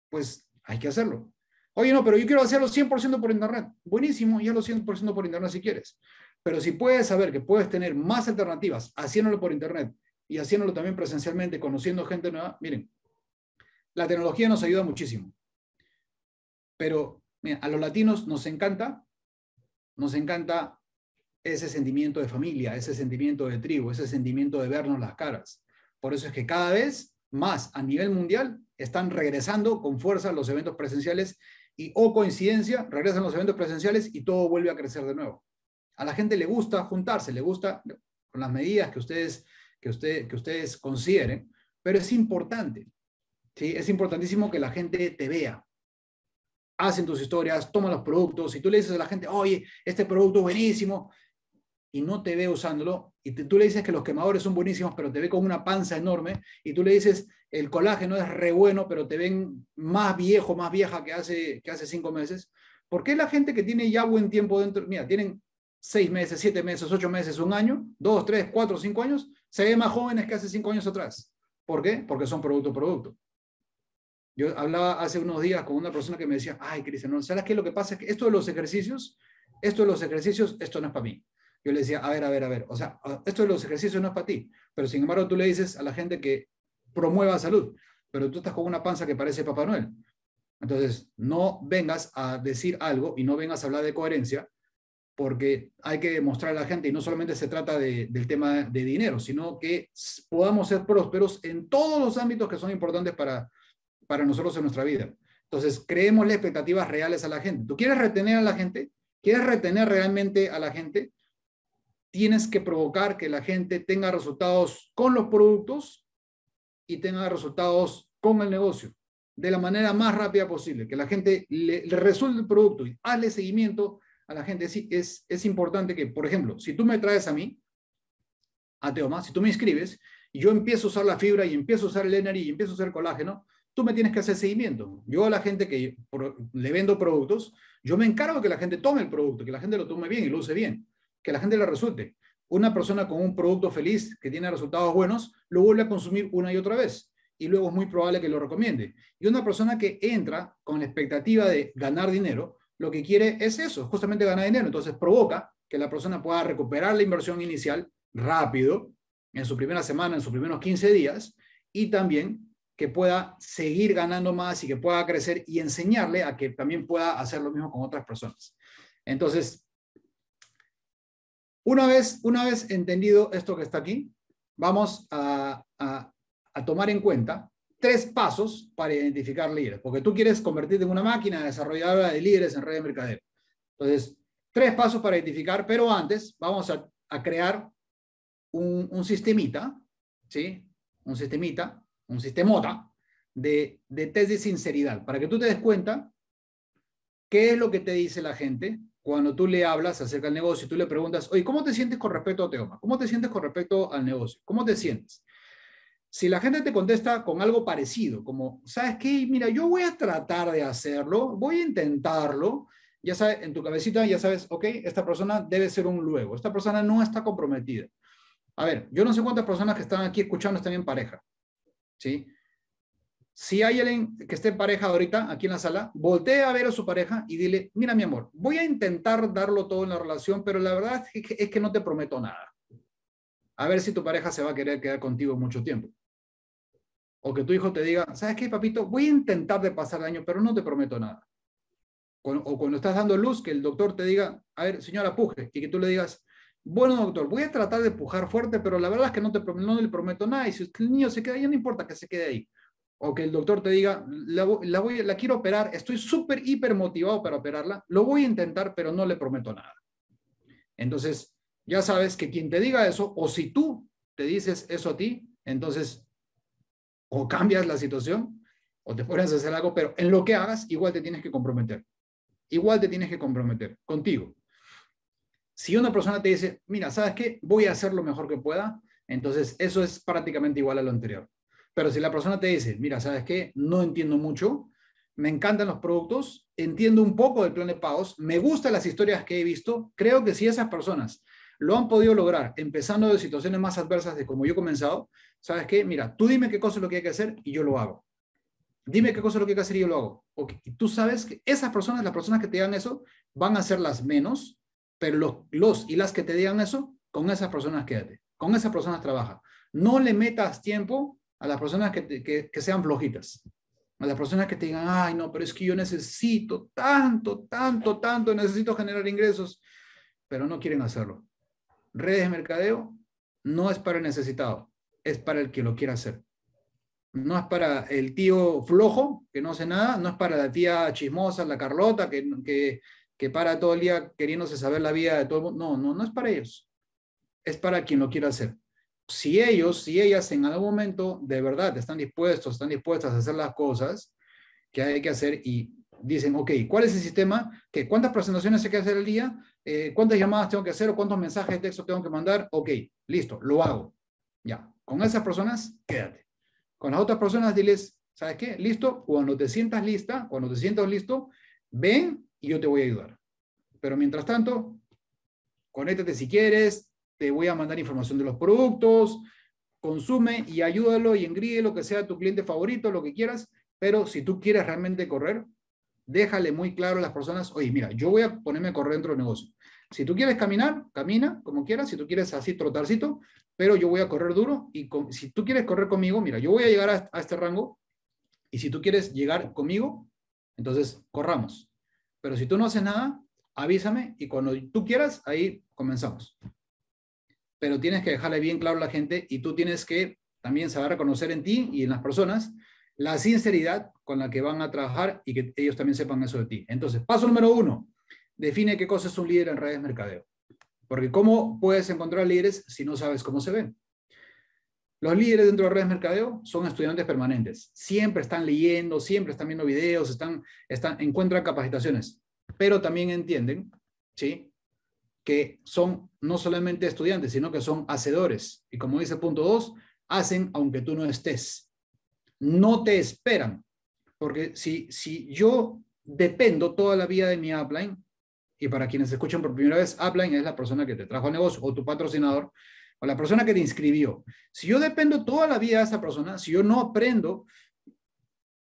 pues hay que hacerlo. Oye, no, pero yo quiero hacerlo 100% por Internet. Buenísimo, ya lo 100% por Internet si quieres. Pero si puedes saber que puedes tener más alternativas haciéndolo por Internet y haciéndolo también presencialmente, conociendo gente nueva, miren, la tecnología nos ayuda muchísimo. Pero a los latinos nos encanta, nos encanta ese sentimiento de familia, ese sentimiento de tribu, ese sentimiento de vernos las caras. Por eso es que cada vez más a nivel mundial están regresando con fuerza los eventos presenciales y o oh, coincidencia, regresan los eventos presenciales y todo vuelve a crecer de nuevo. A la gente le gusta juntarse, le gusta con las medidas que ustedes, que usted, que ustedes consideren, pero es importante, ¿sí? es importantísimo que la gente te vea. Hacen tus historias, toman los productos, y tú le dices a la gente, oye, este producto es buenísimo, y no te ve usándolo, y tú le dices que los quemadores son buenísimos, pero te ve con una panza enorme, y tú le dices, el colaje no es re bueno, pero te ven más viejo, más vieja que hace, que hace cinco meses. ¿Por qué la gente que tiene ya buen tiempo dentro, mira, tienen seis meses, siete meses, ocho meses, un año, dos, tres, cuatro, cinco años, se ve más jóvenes que hace cinco años atrás? ¿Por qué? Porque son producto-producto. Yo hablaba hace unos días con una persona que me decía, ay, Cristian, ¿no? ¿sabes qué? Lo que pasa es que esto de los ejercicios, esto de los ejercicios, esto no es para mí. Yo le decía, a ver, a ver, a ver, o sea, esto de los ejercicios no es para ti, pero sin embargo tú le dices a la gente que promueva salud, pero tú estás con una panza que parece Papá Noel. Entonces, no vengas a decir algo y no vengas a hablar de coherencia, porque hay que demostrar a la gente, y no solamente se trata del tema de dinero, sino que podamos ser prósperos en todos los ámbitos que son importantes para, para nosotros en nuestra vida. Entonces, creemos las expectativas reales a la gente. ¿Tú quieres retener a la gente? ¿Quieres retener realmente a la gente? Tienes que provocar que la gente tenga resultados con los productos y tenga resultados con el negocio de la manera más rápida posible, que la gente le, resulte resuelva el producto y hazle seguimiento a la gente. Es, es, importante que, por ejemplo, si tú me traes a mí, a Teoma, si tú me inscribes y yo empiezo a usar la fibra y empiezo a usar el energy y empiezo a usar colágeno, tú me tienes que hacer seguimiento. Yo a la gente que le vendo productos, yo me encargo que la gente tome el producto, que la gente lo tome bien y lo use bien, que la gente le resulte. Una persona con un producto feliz que tiene resultados buenos lo vuelve a consumir una y otra vez y luego es muy probable que lo recomiende. Y una persona que entra con la expectativa de ganar dinero, lo que quiere es eso, justamente ganar dinero. Entonces provoca que la persona pueda recuperar la inversión inicial rápido, en su primera semana, en sus primeros 15 días, y también que pueda seguir ganando más y que pueda crecer y enseñarle a que también pueda hacer lo mismo con otras personas. Entonces, una vez, una vez entendido esto que está aquí, vamos a, a, tomar en cuenta tres pasos para identificar líderes, porque tú quieres convertirte en una máquina desarrolladora de líderes en red de mercadeo. Entonces, tres pasos para identificar, pero antes vamos a, a crear un, un, sistemita, ¿sí? Un sistemita, un sistemota de, de test de sinceridad, para que tú te des cuenta qué es lo que te dice la gente, cuando tú le hablas acerca del negocio y tú le preguntas, oye, ¿cómo te sientes con respecto a Teoma? ¿Cómo te sientes con respecto al negocio? ¿Cómo te sientes? Si la gente te contesta con algo parecido, como, ¿sabes qué? Mira, yo voy a tratar de hacerlo, voy a intentarlo. Ya sabes, en tu cabecita ya sabes, ok, esta persona debe ser un luego, esta persona no está comprometida. A ver, yo no sé cuántas personas que están aquí escuchando están en pareja, ¿sí? Si hay alguien que esté en pareja ahorita aquí en la sala, voltee a ver a su pareja y dile, mira mi amor, voy a intentar darlo todo en la relación, pero la verdad es que, no te prometo nada. A ver si tu pareja se va a querer quedar contigo mucho tiempo. O que tu hijo te diga, ¿sabes qué, papito? Voy a intentar de pasar el año, pero no te prometo nada. O cuando estás dando luz, que el doctor te diga, a ver, señora, puje, y que tú le digas, bueno, doctor, voy a tratar de pujar fuerte, pero la verdad es que no, te, no le prometo nada. Y si el niño se queda ahí, no importa que se quede ahí o que el doctor te diga, la, voy, la quiero operar, estoy súper, hiper motivado para operarla, lo voy a intentar, pero no le prometo nada. Entonces, ya sabes que quien te diga eso, o si tú te dices eso a ti, entonces o cambias la situación o te a hacer algo, pero en lo que hagas, igual te tienes que comprometer. Igual te tienes que comprometer contigo. Si una persona te dice, mira, ¿sabes qué? Voy a hacer lo mejor que pueda, entonces eso es prácticamente igual a lo anterior. Pero si la persona te dice, mira, ¿sabes qué? No entiendo mucho, me encantan los productos, entiendo un poco del plan de pagos, me gustan las historias que he visto, creo que si esas personas lo han podido lograr, empezando de situaciones más adversas de como yo he comenzado, ¿sabes qué? Mira, tú dime qué cosa es lo que hay que hacer y yo lo hago. Dime qué cosa es lo que hay que hacer y yo lo hago. Okay. tú sabes que esas personas, las personas que te digan eso, van a ser las menos, pero los, los y las que te digan eso, con esas personas quédate, con esas personas trabaja. No le metas tiempo a las personas que, sean flojitas, a las personas que te digan, ay, no, pero es que yo necesito tanto, tanto, tanto, necesito generar ingresos, pero no quieren hacerlo. Redes de mercadeo no es para el necesitado, es para el que lo quiera hacer. No es para el tío flojo, que no hace nada, no es para la tía chismosa, la Carlota, que, que, que para todo el día queriéndose saber la vida de todo el mundo. No, no, no es para ellos. Es para quien lo quiera hacer si ellos, si ellas en algún momento de verdad están dispuestos, están dispuestas a hacer las cosas que hay que hacer y dicen, ok, ¿cuál es el sistema? ¿Qué, ¿Cuántas presentaciones hay que hacer al día? Eh, ¿Cuántas llamadas tengo que hacer o cuántos mensajes de texto tengo que mandar? Ok, listo, lo hago. Ya, con esas personas, quédate. Con las otras personas, diles, ¿sabes qué? Listo, cuando te sientas lista, cuando te sientas listo, ven y yo te voy a ayudar. Pero mientras tanto, conéctate si quieres, te voy a mandar información de los productos, consume y ayúdalo y engríe lo que sea tu cliente favorito, lo que quieras, pero si tú quieres realmente correr, déjale muy claro a las personas, oye, mira, yo voy a ponerme a correr dentro del negocio. Si tú quieres caminar, camina como quieras, si tú quieres así trotarcito, pero yo voy a correr duro y si tú quieres correr conmigo, mira, yo voy a llegar a este rango y si tú quieres llegar conmigo, entonces corramos. Pero si tú no haces nada, avísame y cuando tú quieras, ahí comenzamos pero tienes que dejarle bien claro a la gente y tú tienes que también saber reconocer en ti y en las personas la sinceridad con la que van a trabajar y que ellos también sepan eso de ti. Entonces, paso número uno, define qué cosa es un líder en redes mercadeo. Porque ¿cómo puedes encontrar líderes si no sabes cómo se ven? Los líderes dentro de redes mercadeo son estudiantes permanentes. Siempre están leyendo, siempre están viendo videos, están, están, encuentran capacitaciones, pero también entienden ¿sí? que son no solamente estudiantes, sino que son hacedores. Y como dice punto dos, hacen aunque tú no estés. No te esperan, porque si, si yo dependo toda la vida de mi upline, y para quienes escuchan por primera vez, upline es la persona que te trajo al negocio o tu patrocinador o la persona que te inscribió. Si yo dependo toda la vida de esa persona, si yo no aprendo,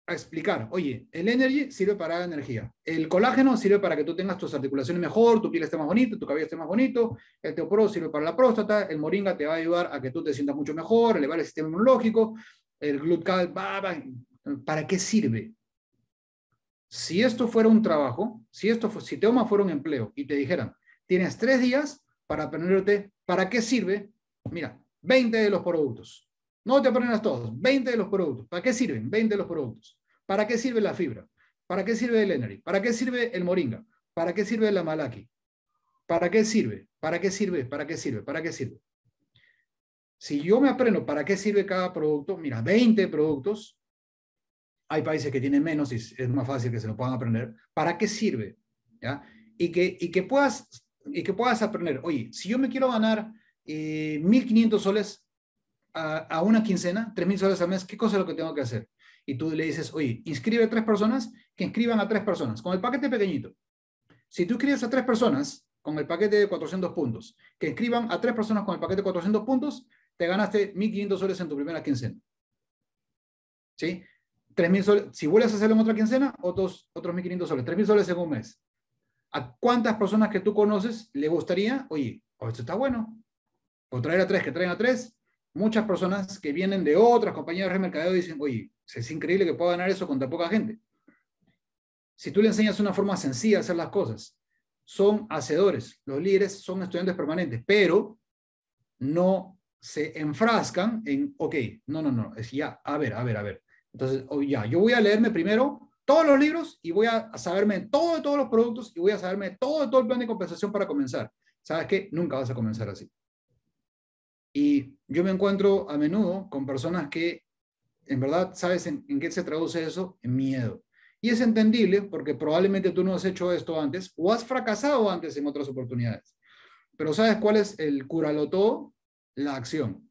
a explicar, oye, el energy sirve para energía, el colágeno sirve para que tú tengas tus articulaciones mejor, tu piel esté más bonita, tu cabello esté más bonito, el teoporo sirve para la próstata, el moringa te va a ayudar a que tú te sientas mucho mejor, elevar el sistema inmunológico, el glucal, ¿para qué sirve? Si esto fuera un trabajo, si esto fue, si Teoma fuera un empleo y te dijeran, tienes tres días para aprenderte, ¿para qué sirve? Mira, 20 de los productos. No te aprendas todos, 20 de los productos. ¿Para qué sirven 20 de los productos? ¿Para qué sirve la fibra? ¿Para qué sirve el Energy? ¿Para qué sirve el Moringa? ¿Para qué sirve la Malaki? ¿Para qué sirve? ¿Para qué sirve? ¿Para qué sirve? ¿Para qué sirve? Si yo me aprendo para qué sirve cada producto, mira, 20 productos, hay países que tienen menos y es más fácil que se lo puedan aprender, ¿para qué sirve? Y, que, y, que puedas, y que puedas aprender, oye, si yo me quiero ganar 1.500 soles, a, una quincena, tres mil soles al mes, ¿qué cosa es lo que tengo que hacer? Y tú le dices, oye, inscribe a tres personas, que inscriban a tres personas, con el paquete pequeñito. Si tú inscribes a tres personas con el paquete de 400 puntos, que inscriban a tres personas con el paquete de 400 puntos, te ganaste 1.500 soles en tu primera quincena. ¿Sí? 3.000 soles, si vuelves a hacerlo en otra quincena, otros, otros 1.500 soles, mil soles en un mes. ¿A cuántas personas que tú conoces le gustaría, oye, esto está bueno, o traer a tres, que traen a tres, muchas personas que vienen de otras compañías de remercadeo dicen, oye, es increíble que pueda ganar eso con tan poca gente. Si tú le enseñas una forma sencilla de hacer las cosas, son hacedores, los líderes son estudiantes permanentes, pero no se enfrascan en, ok, no, no, no, es ya, a ver, a ver, a ver. Entonces, oh, ya, yo voy a leerme primero todos los libros y voy a saberme todo de todos los productos y voy a saberme todo todo el plan de compensación para comenzar. ¿Sabes qué? Nunca vas a comenzar así. Y yo me encuentro a menudo con personas que, en verdad, ¿sabes en, qué se traduce eso? En miedo. Y es entendible porque probablemente tú no has hecho esto antes o has fracasado antes en otras oportunidades. Pero ¿sabes cuál es el curalotó? La acción.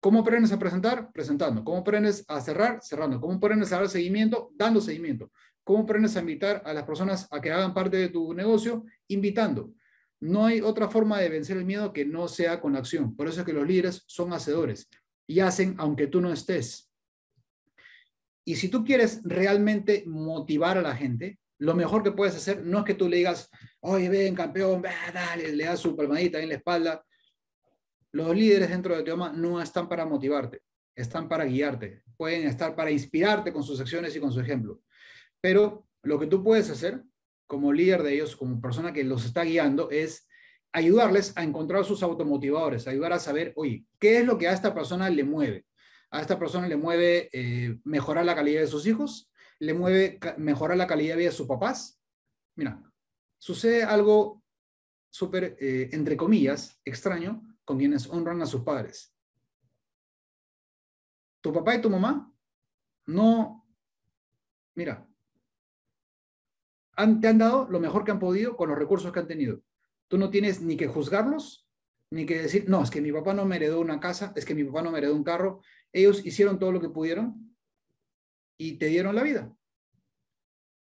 ¿Cómo aprendes a presentar? Presentando. ¿Cómo aprendes a cerrar? Cerrando. ¿Cómo aprendes a dar seguimiento? Dando seguimiento. ¿Cómo aprendes a invitar a las personas a que hagan parte de tu negocio? Invitando. No hay otra forma de vencer el miedo que no sea con la acción. Por eso es que los líderes son hacedores y hacen aunque tú no estés. Y si tú quieres realmente motivar a la gente, lo mejor que puedes hacer no es que tú le digas, oye, ven, campeón, dale, le das su palmadita en la espalda. Los líderes dentro de Teoma no están para motivarte, están para guiarte, pueden estar para inspirarte con sus acciones y con su ejemplo. Pero lo que tú puedes hacer como líder de ellos, como persona que los está guiando, es ayudarles a encontrar sus automotivadores, ayudar a saber, oye, ¿qué es lo que a esta persona le mueve? A esta persona le mueve eh, mejorar la calidad de sus hijos, le mueve mejorar la calidad de vida de sus papás. Mira, sucede algo súper, eh, entre comillas, extraño con quienes honran a sus padres. Tu papá y tu mamá no, mira, te han dado lo mejor que han podido con los recursos que han tenido. Tú no tienes ni que juzgarlos, ni que decir, no, es que mi papá no me heredó una casa, es que mi papá no me heredó un carro. Ellos hicieron todo lo que pudieron y te dieron la vida.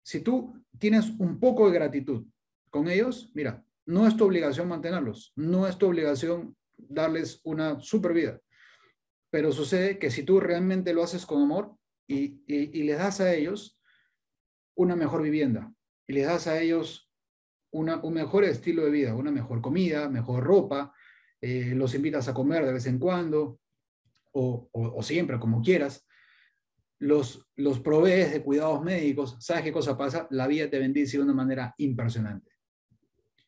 Si tú tienes un poco de gratitud con ellos, mira, no es tu obligación mantenerlos, no es tu obligación darles una super vida. Pero sucede que si tú realmente lo haces con amor y, y, y les das a ellos una mejor vivienda, y les das a ellos una, un mejor estilo de vida, una mejor comida, mejor ropa, eh, los invitas a comer de vez en cuando o, o, o siempre, como quieras, los, los provees de cuidados médicos, ¿sabes qué cosa pasa? La vida te bendice de una manera impresionante.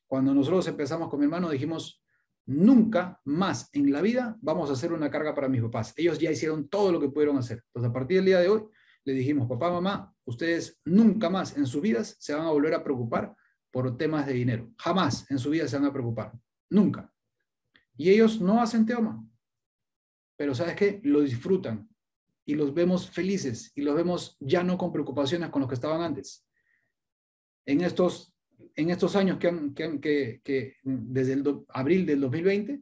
Cuando nosotros empezamos con mi hermano dijimos, nunca más en la vida vamos a hacer una carga para mis papás. Ellos ya hicieron todo lo que pudieron hacer. Entonces, a partir del día de hoy, le dijimos, papá, mamá, ustedes nunca más en sus vidas se van a volver a preocupar por temas de dinero. Jamás en su vida se van a preocupar. Nunca. Y ellos no hacen teoma. Pero sabes qué? Lo disfrutan y los vemos felices y los vemos ya no con preocupaciones con los que estaban antes. En estos, en estos años que, han, que, que, desde el abril del 2020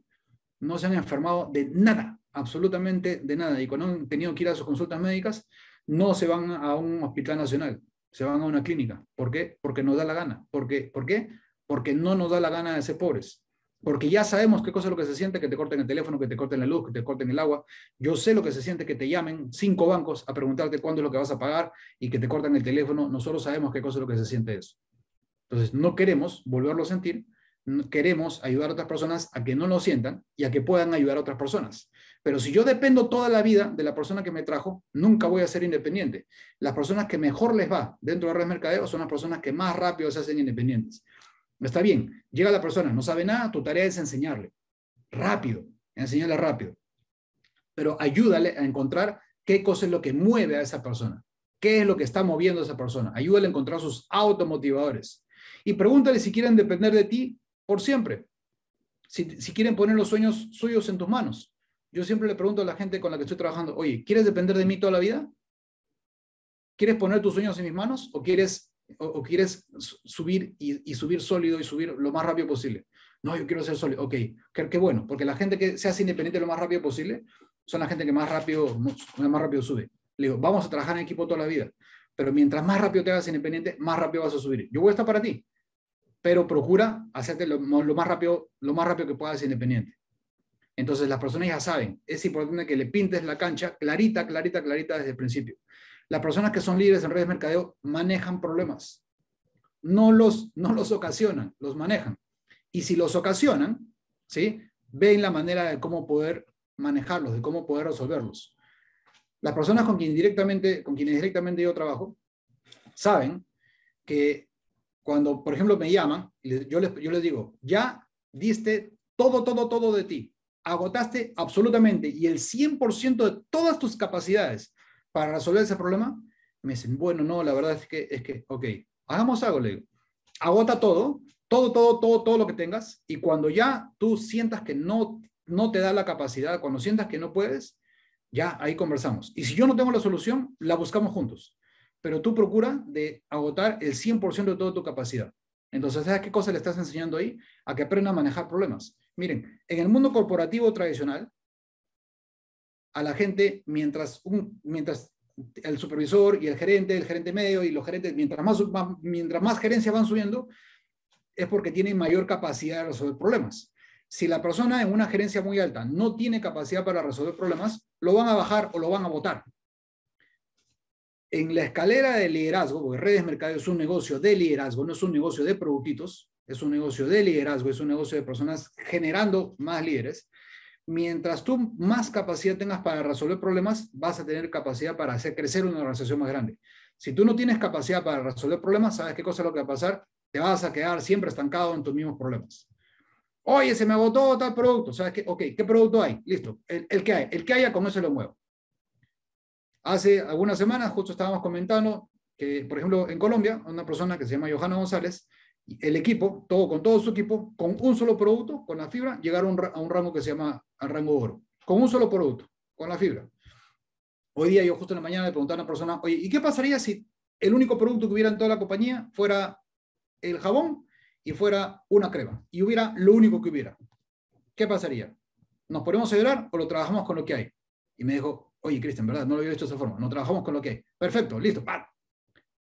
no se han enfermado de nada, absolutamente de nada. Y cuando han tenido que ir a sus consultas médicas, no se van a un hospital nacional, se van a una clínica. ¿Por qué? Porque nos da la gana. ¿Por qué? Porque no nos da la gana de ser pobres. Porque ya sabemos qué cosa es lo que se siente que te corten el teléfono, que te corten la luz, que te corten el agua. Yo sé lo que se siente que te llamen cinco bancos a preguntarte cuándo es lo que vas a pagar y que te corten el teléfono. Nosotros sabemos qué cosa es lo que se siente eso. Entonces, no queremos volverlo a sentir. Queremos ayudar a otras personas a que no lo sientan y a que puedan ayudar a otras personas. Pero si yo dependo toda la vida de la persona que me trajo, nunca voy a ser independiente. Las personas que mejor les va dentro de redes mercadeo son las personas que más rápido se hacen independientes. Está bien, llega la persona, no sabe nada, tu tarea es enseñarle. Rápido, enseñarle rápido. Pero ayúdale a encontrar qué cosa es lo que mueve a esa persona. ¿Qué es lo que está moviendo a esa persona? Ayúdale a encontrar sus automotivadores. Y pregúntale si quieren depender de ti por siempre. Si, si, quieren poner los sueños suyos en tus manos. Yo siempre le pregunto a la gente con la que estoy trabajando, oye, ¿quieres depender de mí toda la vida? ¿Quieres poner tus sueños en mis manos o quieres, o, quieres subir y, subir sólido y subir lo más rápido posible? No, yo quiero ser sólido. Ok, qué, bueno, porque la gente que se hace independiente lo más rápido posible son la gente que más rápido, más rápido sube. Le digo, vamos a trabajar en equipo toda la vida, pero mientras más rápido te hagas independiente, más rápido vas a subir. Yo voy a estar para ti, pero procura hacerte lo más, rápido, lo más rápido que puedas independiente. Entonces las personas ya saben, es importante que le pintes la cancha clarita, clarita, clarita desde el principio. Las personas que son líderes en redes de mercadeo manejan problemas. No los, no los ocasionan, los manejan. Y si los ocasionan, ¿sí? ven la manera de cómo poder manejarlos, de cómo poder resolverlos. Las personas con, quien directamente, con quienes directamente yo trabajo saben que cuando, por ejemplo, me llaman, yo yo les digo, ya diste todo, todo, todo de ti agotaste absolutamente y el 100% de todas tus capacidades para resolver ese problema, me dicen, bueno, no, la verdad es que, es que, ok, hagamos algo, le digo. Agota todo, todo, todo, todo, todo lo que tengas y cuando ya tú sientas que no, no te da la capacidad, cuando sientas que no puedes, ya ahí conversamos. Y si yo no tengo la solución, la buscamos juntos. Pero tú procura de agotar el 100% de toda tu capacidad. Entonces, ¿sabes qué cosa le estás enseñando ahí? A que aprenda a manejar problemas. Miren, en el mundo corporativo tradicional, a la gente, mientras, mientras el supervisor y el gerente, el gerente medio y los gerentes, mientras más, mientras más gerencias van subiendo, es porque tienen mayor capacidad de resolver problemas. Si la persona en una gerencia muy alta no tiene capacidad para resolver problemas, lo van a bajar o lo van a votar. En la escalera de liderazgo, porque redes mercado es un negocio de liderazgo, no es un negocio de productitos, es un negocio de liderazgo, es un negocio de personas generando más líderes. Mientras tú más capacidad tengas para resolver problemas, vas a tener capacidad para hacer crecer una organización más grande. Si tú no tienes capacidad para resolver problemas, ¿sabes qué cosa es lo que va a pasar? Te vas a quedar siempre estancado en tus mismos problemas. Oye, se me agotó tal producto. ¿Sabes qué? Ok, ¿qué producto hay? Listo. El, el que hay. El que haya, con eso lo muevo. Hace algunas semanas, justo estábamos comentando que, por ejemplo, en Colombia, una persona que se llama Johanna González el equipo, todo con todo su equipo, con un solo producto, con la fibra, llegaron a un, rango que se llama al rango oro. Con un solo producto, con la fibra. Hoy día yo justo en la mañana le preguntaba a una persona, oye, ¿y qué pasaría si el único producto que hubiera en toda la compañía fuera el jabón y fuera una crema? Y hubiera lo único que hubiera. ¿Qué pasaría? ¿Nos ponemos a llorar o lo trabajamos con lo que hay? Y me dijo, oye, Cristian, ¿verdad? No lo había visto de esa forma. No trabajamos con lo que hay. Perfecto, listo, ¡pam!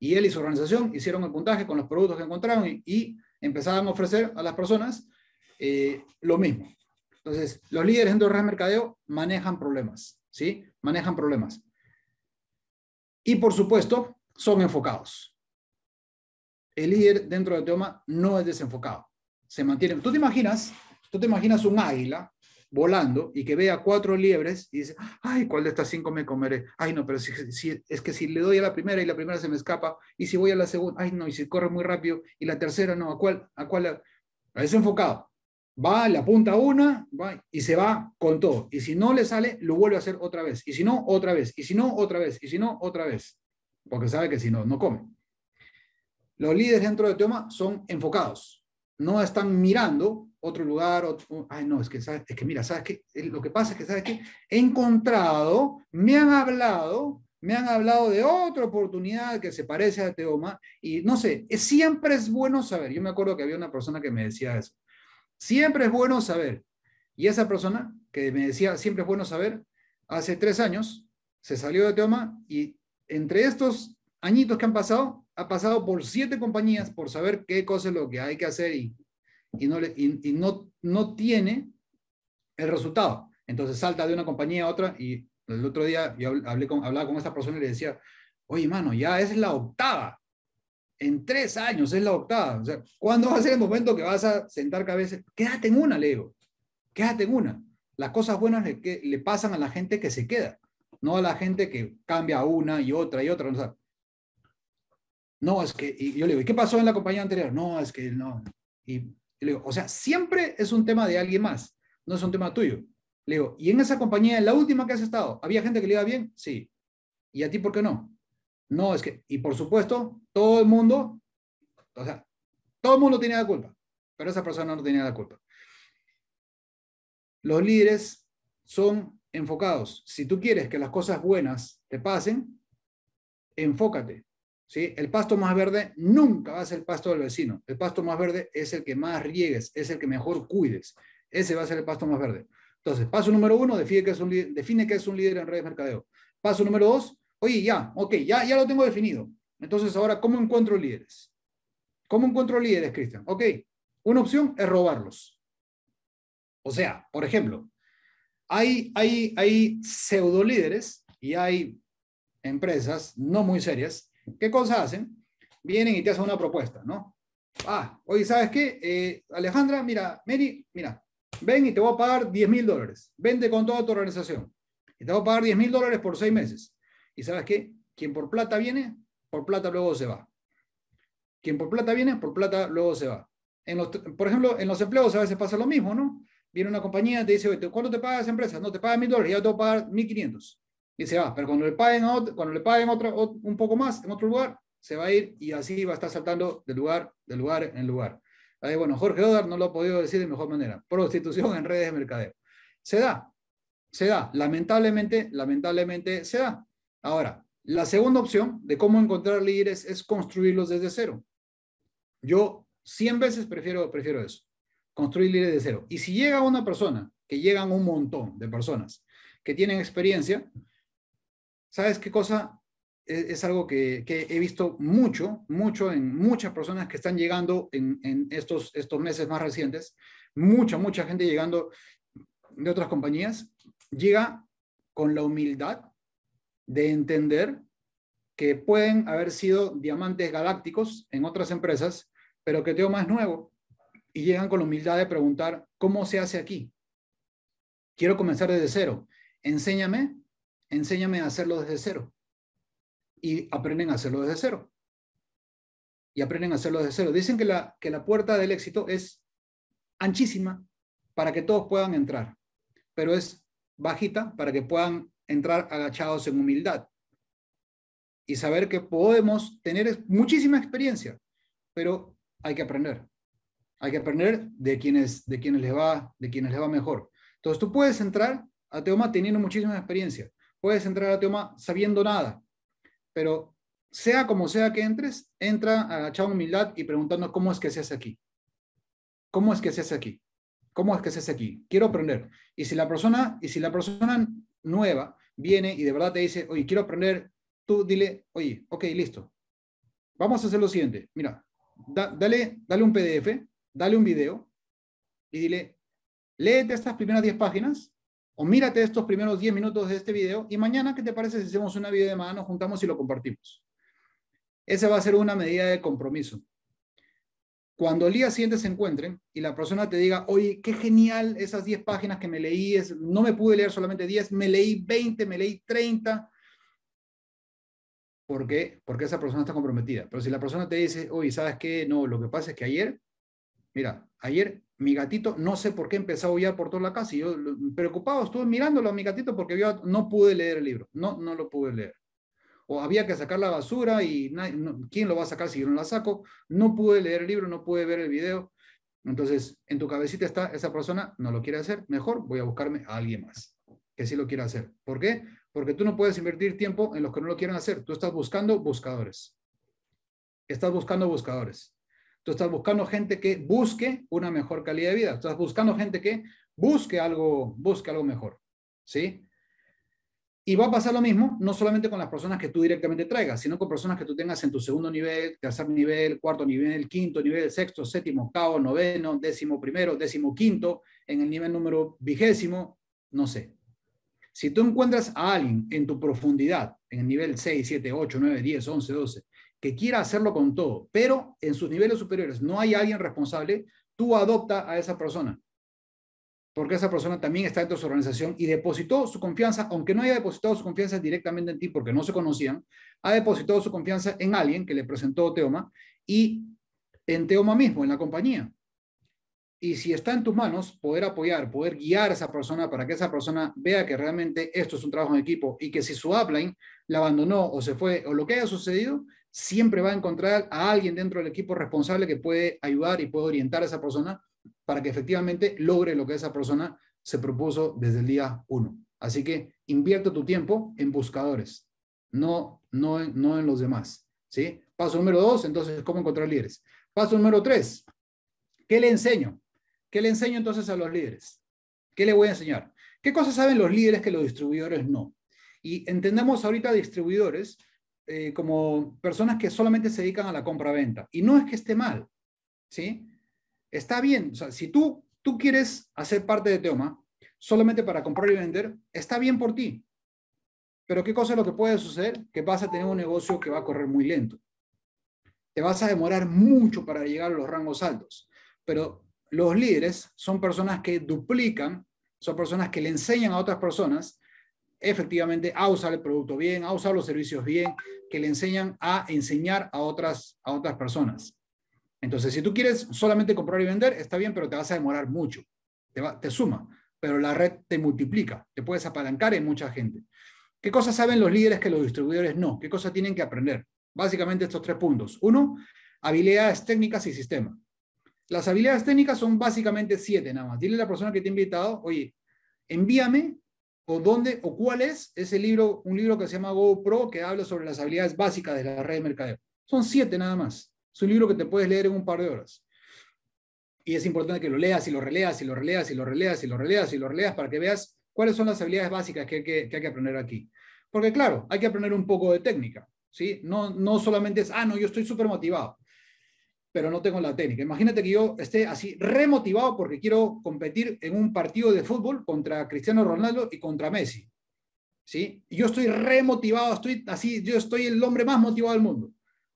Y él y su organización hicieron el puntaje con los productos que encontraron y, empezaron a ofrecer a las personas eh, lo mismo. Entonces, los líderes dentro del mercadeo manejan problemas, ¿sí? Manejan problemas. Y por supuesto, son enfocados. El líder dentro del tema no es desenfocado. Se mantiene. Tú te imaginas, tú te imaginas un águila volando, y que vea cuatro liebres y dice, ay, ¿cuál de estas cinco me comeré? Ay, no, pero si, es que si le doy a la primera y la primera se me escapa, y si voy a la segunda, ay, no, y si corre muy rápido, y la tercera, no, ¿a cuál? ¿A cuál? A, ese enfocado. Va, le apunta una va, y se va con todo. Y si no le sale, lo vuelve a hacer otra vez. Y si no, otra vez. Y si no, otra vez. Y si no, otra vez. Porque sabe que si no, no come. Los líderes dentro de Teoma son enfocados. No están mirando otro lugar, otro, oh, ay no, es que, es que mira, ¿sabes qué? Lo que pasa es que, ¿sabes qué? He encontrado, me han hablado, me han hablado de otra oportunidad que se parece a Teoma y no sé, siempre es bueno saber, yo me acuerdo que había una persona que me decía eso, siempre es bueno saber, y esa persona que me decía, siempre es bueno saber, hace tres años se salió de Teoma y entre estos añitos que han pasado, ha pasado por siete compañías por saber qué cosa es lo que hay que hacer y y no, le, y, no, no tiene el resultado. Entonces salta de una compañía a otra y el otro día yo hablé con, hablaba con esta persona y le decía, oye, mano, ya es la octava. En tres años es la octava. O sea, ¿cuándo va a ser el momento que vas a sentar cabeza? Quédate en una, digo. Quédate en una. Las cosas buenas le, le pasan a la gente que se queda, no a la gente que cambia una y otra y otra. no, es que, y yo le digo, ¿y qué pasó en la compañía anterior? No, es que no. Y y o sea, siempre es un tema de alguien más, no es un tema tuyo. Le digo, ¿y en esa compañía, en la última que has estado, había gente que le iba bien? Sí. ¿Y a ti por qué no? No, es que, y por supuesto, todo el mundo, o sea, todo el mundo tiene la culpa, pero esa persona no tenía la culpa. Los líderes son enfocados. Si tú quieres que las cosas buenas te pasen, enfócate. ¿sí? El pasto más verde nunca va a ser el pasto del vecino. El pasto más verde es el que más riegues, es el que mejor cuides. Ese va a ser el pasto más verde. Entonces, paso número uno, define que es un, define que es un líder en redes de mercadeo. Paso número dos, oye, ya, ok, ya, ya lo tengo definido. Entonces, ahora, ¿cómo encuentro líderes? ¿Cómo encuentro líderes, Cristian? Ok, una opción es robarlos. O sea, por ejemplo, hay, hay, hay pseudo líderes y hay empresas no muy serias ¿Qué cosas hacen? Vienen y te hacen una propuesta, ¿no? Ah, oye, ¿sabes qué? Eh, Alejandra, mira, Mary, mira, ven y te voy a pagar 10 mil dólares. Vente con toda tu organización. Y te voy a pagar 10 mil dólares por seis meses. ¿Y sabes qué? Quien por plata viene, por plata luego se va. Quien por plata viene, por plata luego se va. por ejemplo, en los empleos a veces pasa lo mismo, ¿no? Viene una compañía, te dice, ¿cuánto te paga esa empresa? No, te paga mil dólares, ya te voy a pagar 1.500 y se va. Pero cuando le paguen, cuando le paguen otro, un poco más en otro lugar, se va a ir y así va a estar saltando de lugar, de lugar en lugar. Ahí, bueno, Jorge Odar no lo ha podido decir de mejor manera. Prostitución en redes de mercadeo. Se da, se da. Lamentablemente, lamentablemente se da. Ahora, la segunda opción de cómo encontrar líderes es construirlos desde cero. Yo 100 veces prefiero, prefiero eso, construir líderes de cero. Y si llega una persona, que llegan un montón de personas que tienen experiencia, ¿Sabes qué cosa? E-, es, algo que, he visto mucho, mucho en muchas personas que están llegando en, estos, estos meses más recientes. Mucha, mucha gente llegando de otras compañías. Llega con la humildad de entender que pueden haber sido diamantes galácticos en otras empresas, pero que tengo más nuevo. Y llegan con la humildad de preguntar, ¿cómo se hace aquí? Quiero comenzar desde cero. Enséñame enséñame a hacerlo desde cero. Y aprenden a hacerlo desde cero. Y aprenden a hacerlo desde cero. Dicen que la, que la puerta del éxito es anchísima para que todos puedan entrar, pero es bajita para que puedan entrar agachados en humildad. Y saber que podemos tener muchísima experiencia, pero hay que aprender. Hay que aprender de quienes, de quienes les va, de quienes les va mejor. Entonces tú puedes entrar a Teoma teniendo muchísima experiencia, puedes entrar a Teoma sabiendo nada, pero sea como sea que entres, entra agachado humildad y preguntando cómo es que se hace aquí. ¿Cómo es que se hace aquí? ¿Cómo es que se hace aquí? Quiero aprender. Y si la persona, y si la persona nueva viene y de verdad te dice, oye, quiero aprender, tú dile, oye, ok, listo. Vamos a hacer lo siguiente. Mira, dale, dale un PDF, dale un video y dile, léete estas primeras 10 páginas o mírate estos primeros 10 minutos de este video y mañana, ¿qué te parece si hacemos una de mano, juntamos y lo compartimos? Esa va a ser una medida de compromiso. Cuando el día siguiente se encuentren y la persona te diga, oye, qué genial esas 10 páginas que me leí, es, no me pude leer solamente 10, me leí 20, me leí 30. ¿Por qué? Porque esa persona está comprometida. Pero si la persona te dice, oye, ¿sabes qué? No, lo que pasa es que ayer, mira, ayer mi gatito, no sé por qué empezó a huyar por toda la casa y yo preocupado estuve mirándolo a mi gatito porque yo no pude leer el libro, no, no lo pude leer. O había que sacar la basura y quién lo va a sacar si yo no la saco. No pude leer el libro, no pude ver el video. Entonces, en tu cabecita está, esa persona no lo quiere hacer, mejor voy a buscarme a alguien más que sí lo quiera hacer. ¿Por qué? Porque tú no puedes invertir tiempo en los que no lo quieren hacer. Tú estás buscando buscadores. Estás buscando buscadores. Tú estás buscando gente que busque una mejor calidad de vida. Estás buscando gente que busque algo, busque algo mejor. ¿Sí? Y va a pasar lo mismo, no solamente con las personas que tú directamente traigas, sino con personas que tú tengas en tu segundo nivel, tercer nivel, cuarto nivel, quinto nivel, sexto, séptimo, octavo, noveno, décimo primero, décimo quinto, en el nivel número vigésimo, no sé. Si tú encuentras a alguien en tu profundidad, en el nivel 6, 7, 8, 9, 10, 11, 12, que quiera hacerlo con todo, pero en sus niveles superiores no hay alguien responsable, tú adopta a esa persona. Porque esa persona también está dentro de su organización y depositó su confianza, aunque no haya depositado su confianza directamente en ti porque no se conocían, ha depositado su confianza en alguien que le presentó Teoma y en Teoma mismo, en la compañía. Y si está en tus manos, poder apoyar, poder guiar a esa persona para que esa persona vea que realmente esto es un trabajo en equipo y que si su upline la abandonó o se fue o lo que haya sucedido, siempre va a encontrar a alguien dentro del equipo responsable que puede ayudar y puede orientar a esa persona para que efectivamente logre lo que esa persona se propuso desde el día uno. Así que invierte tu tiempo en buscadores, no, no, en, no en los demás. ¿sí? Paso número dos, entonces, ¿cómo encontrar líderes? Paso número tres, ¿qué le enseño? ¿Qué le enseño entonces a los líderes? ¿Qué le voy a enseñar? ¿Qué cosas saben los líderes que los distribuidores no? Y entendamos ahorita distribuidores eh, como personas que solamente se dedican a la compra-venta. Y no es que esté mal, ¿sí? Está bien, o sea, si tú, tú quieres hacer parte de Teoma solamente para comprar y vender, está bien por ti. Pero ¿qué cosa es lo que puede suceder? Que vas a tener un negocio que va a correr muy lento. Te vas a demorar mucho para llegar a los rangos altos. Pero los líderes son personas que duplican, son personas que le enseñan a otras personas efectivamente a usar el producto bien, a usar los servicios bien, que le enseñan a enseñar a otras, a otras personas. Entonces, si tú quieres solamente comprar y vender, está bien, pero te vas a demorar mucho, te, te suma, pero la red te multiplica, te puedes apalancar en mucha gente. ¿Qué cosas saben los líderes que los distribuidores no? ¿Qué cosas tienen que aprender? Básicamente estos tres puntos. Uno, habilidades técnicas y sistema. Las habilidades técnicas son básicamente siete nada más. Dile a la persona que te ha invitado, oye, envíame o dónde o cuál es ese libro, un libro que se llama GoPro que habla sobre las habilidades básicas de la red de mercadeo. Son siete nada más. Es un libro que te puedes leer en un par de horas. Y es importante que lo leas y lo releas y lo releas y lo releas y lo releas y lo releas para que veas cuáles son las habilidades básicas que hay que, aprender aquí. Porque claro, hay que aprender un poco de técnica. ¿sí? No, no solamente es, ah, no, yo estoy súper motivado pero no tengo la técnica. Imagínate que yo esté así remotivado porque quiero competir en un partido de fútbol contra Cristiano Ronaldo y contra Messi. ¿Sí? Yo estoy remotivado, estoy así, yo estoy el hombre más motivado del mundo,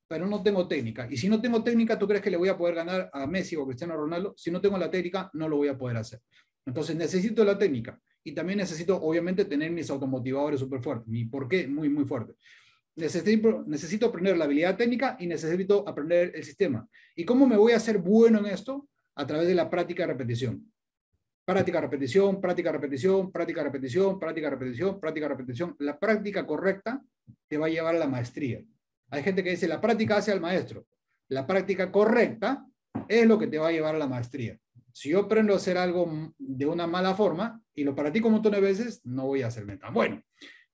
pero no tengo técnica. Y si no tengo técnica, ¿tú crees que le voy a poder ganar a Messi o Cristiano Ronaldo? Si no tengo la técnica, no lo voy a poder hacer. Entonces necesito la técnica y también necesito, obviamente, tener mis automotivadores súper fuertes, mi por qué muy, muy fuerte necesito, necesito aprender la habilidad técnica y necesito aprender el sistema. ¿Y cómo me voy a hacer bueno en esto? A través de la práctica de repetición. Práctica, repetición, práctica, repetición, práctica, repetición, práctica, repetición, práctica, repetición. La práctica correcta te va a llevar a la maestría. Hay gente que dice, la práctica hace al maestro. La práctica correcta es lo que te va a llevar a la maestría. Si yo aprendo a hacer algo de una mala forma y lo practico un montón de veces, no voy a hacerme tan bueno.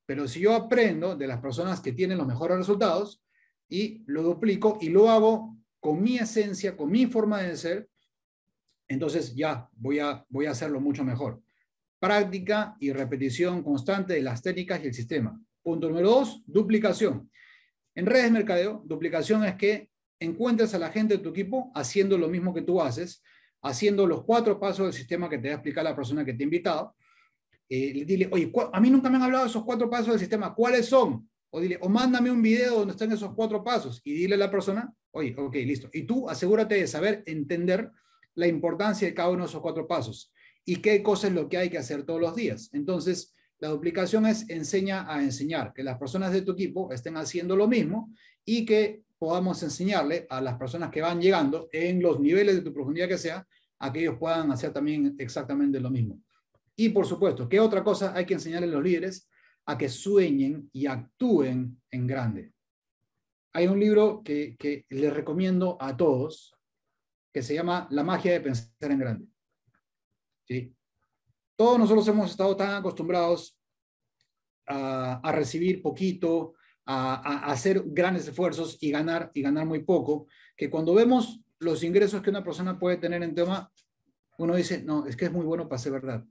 Pero si yo aprendo de las personas que tienen los mejores resultados y lo duplico y lo hago con mi esencia, con mi forma de ser, entonces ya voy a, voy a hacerlo mucho mejor. Práctica y repetición constante de las técnicas y el sistema. Punto número dos, duplicación. En redes de mercadeo, duplicación es que encuentres a la gente de tu equipo haciendo lo mismo que tú haces, haciendo los cuatro pasos del sistema que te va a explicar la persona que te ha invitado, eh, dile, oye, a mí nunca me han hablado de esos cuatro pasos del sistema, ¿cuáles son? O dile, o mándame un video donde están esos cuatro pasos y dile a la persona, oye, ok, listo. Y tú asegúrate de saber entender la importancia de cada uno de esos cuatro pasos y qué cosas es lo que hay que hacer todos los días. Entonces, la duplicación es enseña a enseñar, que las personas de tu equipo estén haciendo lo mismo y que podamos enseñarle a las personas que van llegando en los niveles de tu profundidad que sea, a que ellos puedan hacer también exactamente lo mismo. Y por supuesto, ¿qué otra cosa hay que enseñarle a los líderes? A que sueñen y actúen en grande. Hay un libro que, que les recomiendo a todos que se llama La magia de pensar en grande. ¿Sí? Todos nosotros hemos estado tan acostumbrados a, a recibir poquito, a, a, hacer grandes esfuerzos y ganar y ganar muy poco, que cuando vemos los ingresos que una persona puede tener en tema, uno dice, no, es que es muy bueno para ser verdad.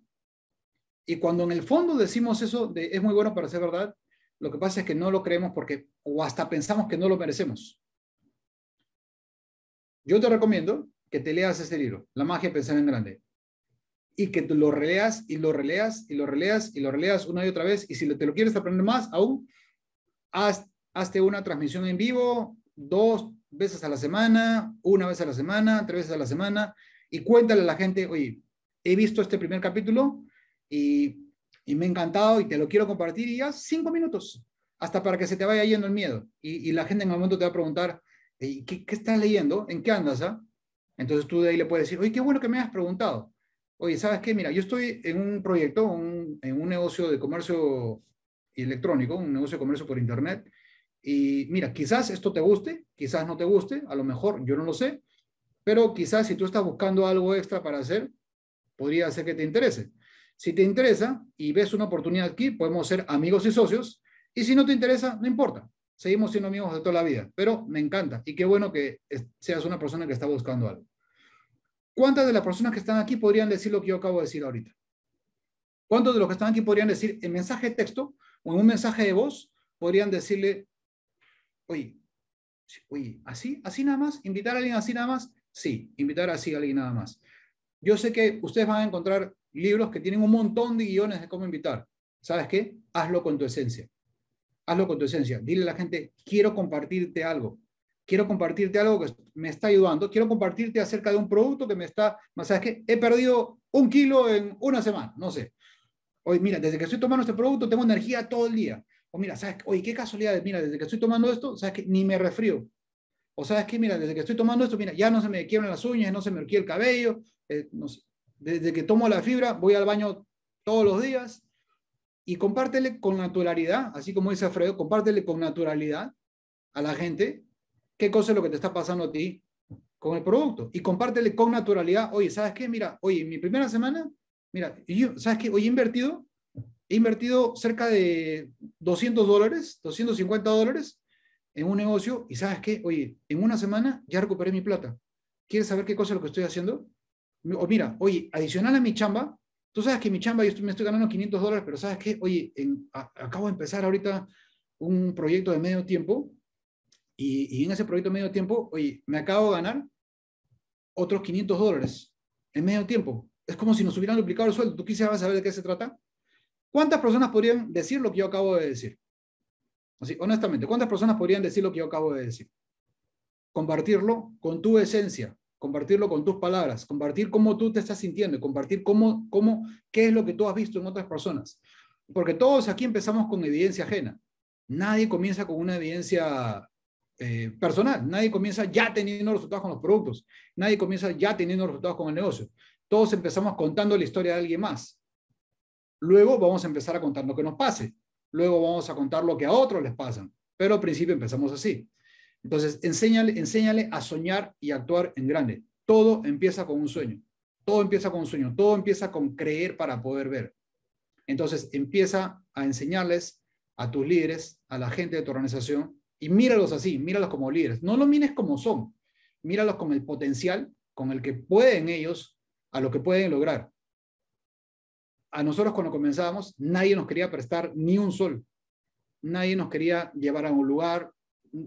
Y cuando en el fondo decimos eso de, es muy bueno para ser verdad, lo que pasa es que no lo creemos porque o hasta pensamos que no lo merecemos. Yo te recomiendo que te leas este libro, La magia de pensar en grande, y que lo releas y lo releas y lo releas y lo releas una y otra vez. Y si te lo quieres aprender más aún, haz, hazte una transmisión en vivo dos veces a la semana, una vez a la semana, tres veces a la semana, y cuéntale a la gente, oye, he visto este primer capítulo, y, me ha encantado y te lo quiero compartir y ya cinco minutos, hasta para que se te vaya yendo el miedo. Y, la gente en el momento te va a preguntar, ¿qué, qué estás leyendo? ¿En qué andas? Ah? Entonces tú de ahí le puedes decir, oye, qué bueno que me has preguntado. Oye, ¿sabes qué? Mira, yo estoy en un proyecto, en un negocio de comercio electrónico, un negocio de comercio por Internet. Y mira, quizás esto te guste, quizás no te guste, a lo mejor yo no lo sé, pero quizás si tú estás buscando algo extra para hacer, podría ser que te interese. Si te interesa y ves una oportunidad aquí, podemos ser amigos y socios. Y si no te interesa, no importa. Seguimos siendo amigos de toda la vida. Pero me encanta. Y qué bueno que seas una persona que está buscando algo. ¿Cuántas de las personas que están aquí podrían decir lo que yo acabo de decir ahorita? ¿Cuántos de los que están aquí podrían decir en mensaje de texto o en un mensaje de voz, podrían decirle, oye, oye, así, así nada más, invitar a alguien así nada más? Sí, invitar así a alguien nada más. Yo sé que ustedes van a encontrar libros que tienen un montón de guiones de cómo invitar. ¿Sabes qué? Hazlo con tu esencia. Hazlo con tu esencia. Dile a la gente, quiero compartirte algo. Quiero compartirte algo que me está ayudando. Quiero compartirte acerca de un producto que me está... ¿Sabes qué? He perdido un kilo en una semana. No sé. Hoy, mira, desde que estoy tomando este producto tengo energía todo el día. O mira, ¿sabes? Oye, qué casualidad. Mira, desde que estoy tomando esto, ¿sabes qué? Ni me refrío. O sabes qué? mira, desde que estoy tomando esto, mira, ya no se me quiebran las uñas, no se me horquilla el cabello, eh, no sé. Desde que tomo la fibra, voy al baño todos los días y compártele con naturalidad, así como dice Alfredo, compártele con naturalidad a la gente qué cosa es lo que te está pasando a ti con el producto y compártele con naturalidad, oye, ¿sabes qué? Mira, oye, en mi primera semana, mira, yo, ¿sabes qué? Hoy he invertido, he invertido cerca de 200 dólares, 250 dólares en un negocio y ¿sabes qué? Oye, en una semana ya recuperé mi plata. ¿Quieres saber qué cosa es lo que estoy haciendo? o mira, oye, adicional a mi chamba, tú sabes que mi chamba, yo me estoy ganando 500 dólares, pero sabes qué? oye, acabo de empezar ahorita un proyecto de medio tiempo y, en ese proyecto de medio tiempo, oye, me acabo de ganar otros 500 dólares en medio tiempo. Es como si nos hubieran duplicado el sueldo. ¿Tú quisieras saber de qué se trata? ¿Cuántas personas podrían decir lo que yo acabo de decir? Así, honestamente, ¿cuántas personas podrían decir lo que yo acabo de decir? Compartirlo con tu esencia, compartirlo con tus palabras, compartir cómo tú te estás sintiendo, compartir cómo, cómo, qué es lo que tú has visto en otras personas. Porque todos aquí empezamos con evidencia ajena. Nadie comienza con una evidencia eh, personal. Nadie comienza ya teniendo resultados con los productos. Nadie comienza ya teniendo resultados con el negocio. Todos empezamos contando la historia de alguien más. Luego vamos a empezar a contar lo que nos pase. Luego vamos a contar lo que a otros les pasan. Pero al principio empezamos así. Entonces, enséñale, enséñale a soñar y actuar en grande. Todo empieza con un sueño. Todo empieza con un sueño. Todo empieza con creer para poder ver. Entonces, empieza a enseñarles a tus líderes, a la gente de tu organización, y míralos así, míralos como líderes. No los mires como son, míralos con el potencial, con el que pueden ellos, a lo que pueden lograr. A nosotros cuando comenzábamos, nadie nos quería prestar ni un sol. Nadie nos quería llevar a un lugar,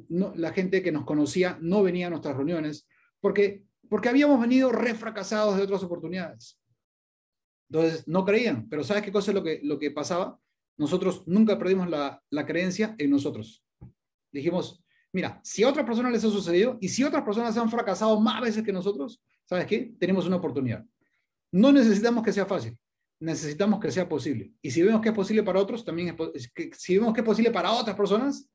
la gente que nos conocía no venía a nuestras reuniones porque, porque habíamos venido refracasados de otras oportunidades. Entonces, no creían, pero ¿sabes qué cosa es lo que, lo que pasaba? Nosotros nunca perdimos la, la creencia en nosotros. Dijimos, mira, si a otras personas les ha sucedido y si otras personas han fracasado más veces que nosotros, ¿sabes qué? Tenemos una oportunidad. No necesitamos que sea fácil, necesitamos que sea posible. Y si vemos que es posible para otros, también es, si vemos que es posible para otras personas,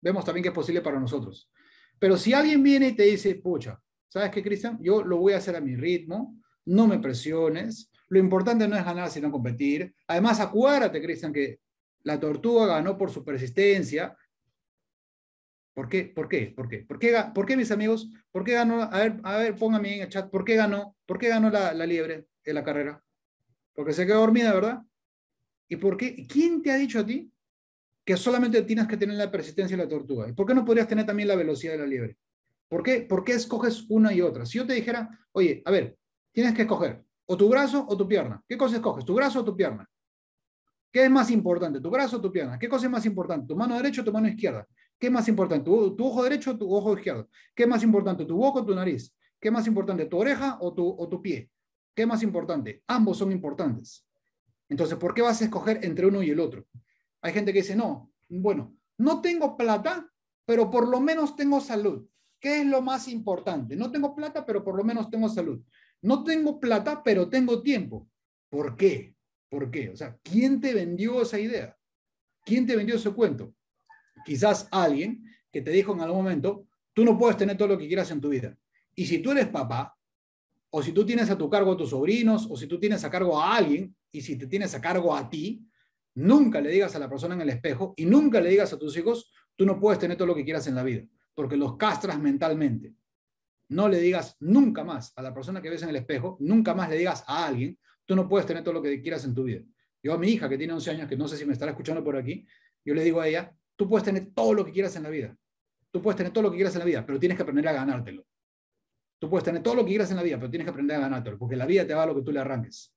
vemos también que es posible para nosotros. Pero si alguien viene y te dice, pucha, ¿sabes qué, Cristian? Yo lo voy a hacer a mi ritmo, no me presiones, lo importante no es ganar, sino competir. Además, acuérdate, Cristian, que la tortuga ganó por su persistencia. ¿Por qué? ¿Por qué? ¿Por qué? ¿Por qué, por qué mis amigos? ¿Por qué ganó? A ver, a ver, póngame en el chat. ¿Por qué ganó? ¿Por qué ganó la, la liebre en la carrera? Porque se quedó dormida, ¿verdad? ¿Y por qué? ¿Quién te ha dicho a ti que solamente tienes que tener la persistencia de la tortuga. ¿Y por qué no podrías tener también la velocidad de la liebre? ¿Por qué, ¿Por qué escoges una y otra? Si yo te dijera, oye, a ver, tienes que escoger o tu brazo o tu pierna. ¿Qué cosa escoges? ¿Tu brazo o tu pierna? ¿Qué es más importante? ¿Tu brazo o tu pierna? ¿Qué cosa es más importante? ¿Tu mano derecha o tu mano izquierda? ¿Qué es más importante? ¿Tu, ojo derecho o tu ojo izquierdo? ¿Qué es más importante? ¿Tu boca o tu nariz? ¿Qué es más importante? ¿Tu oreja o tu, o tu pie? ¿Qué es más importante? Ambos son importantes. Entonces, ¿por qué vas a escoger entre uno y el otro? Hay gente que dice, no, bueno, no tengo plata, pero por lo menos tengo salud. ¿Qué es lo más importante? No tengo plata, pero por lo menos tengo salud. No tengo plata, pero tengo tiempo. ¿Por qué? ¿Por qué? O sea, ¿quién te vendió esa idea? ¿Quién te vendió ese cuento? Quizás alguien que te dijo en algún momento, tú no puedes tener todo lo que quieras en tu vida. Y si tú eres papá, o si tú tienes a tu cargo a tus sobrinos, o si tú tienes a cargo a alguien, y si te tienes a cargo a ti, Nunca le digas a la persona en el espejo y nunca le digas a tus hijos, tú no puedes tener todo lo que quieras en la vida, porque los castras mentalmente. No le digas nunca más a la persona que ves en el espejo, nunca más le digas a alguien, tú no puedes tener todo lo que quieras en tu vida. Yo a mi hija que tiene 11 años, que no sé si me estará escuchando por aquí, yo le digo a ella, tú puedes tener todo lo que quieras en la vida. Tú puedes tener todo lo que quieras en la vida, pero tienes que aprender a ganártelo. Tú puedes tener todo lo que quieras en la vida, pero tienes que aprender a ganártelo, porque la vida te va a lo que tú le arranques.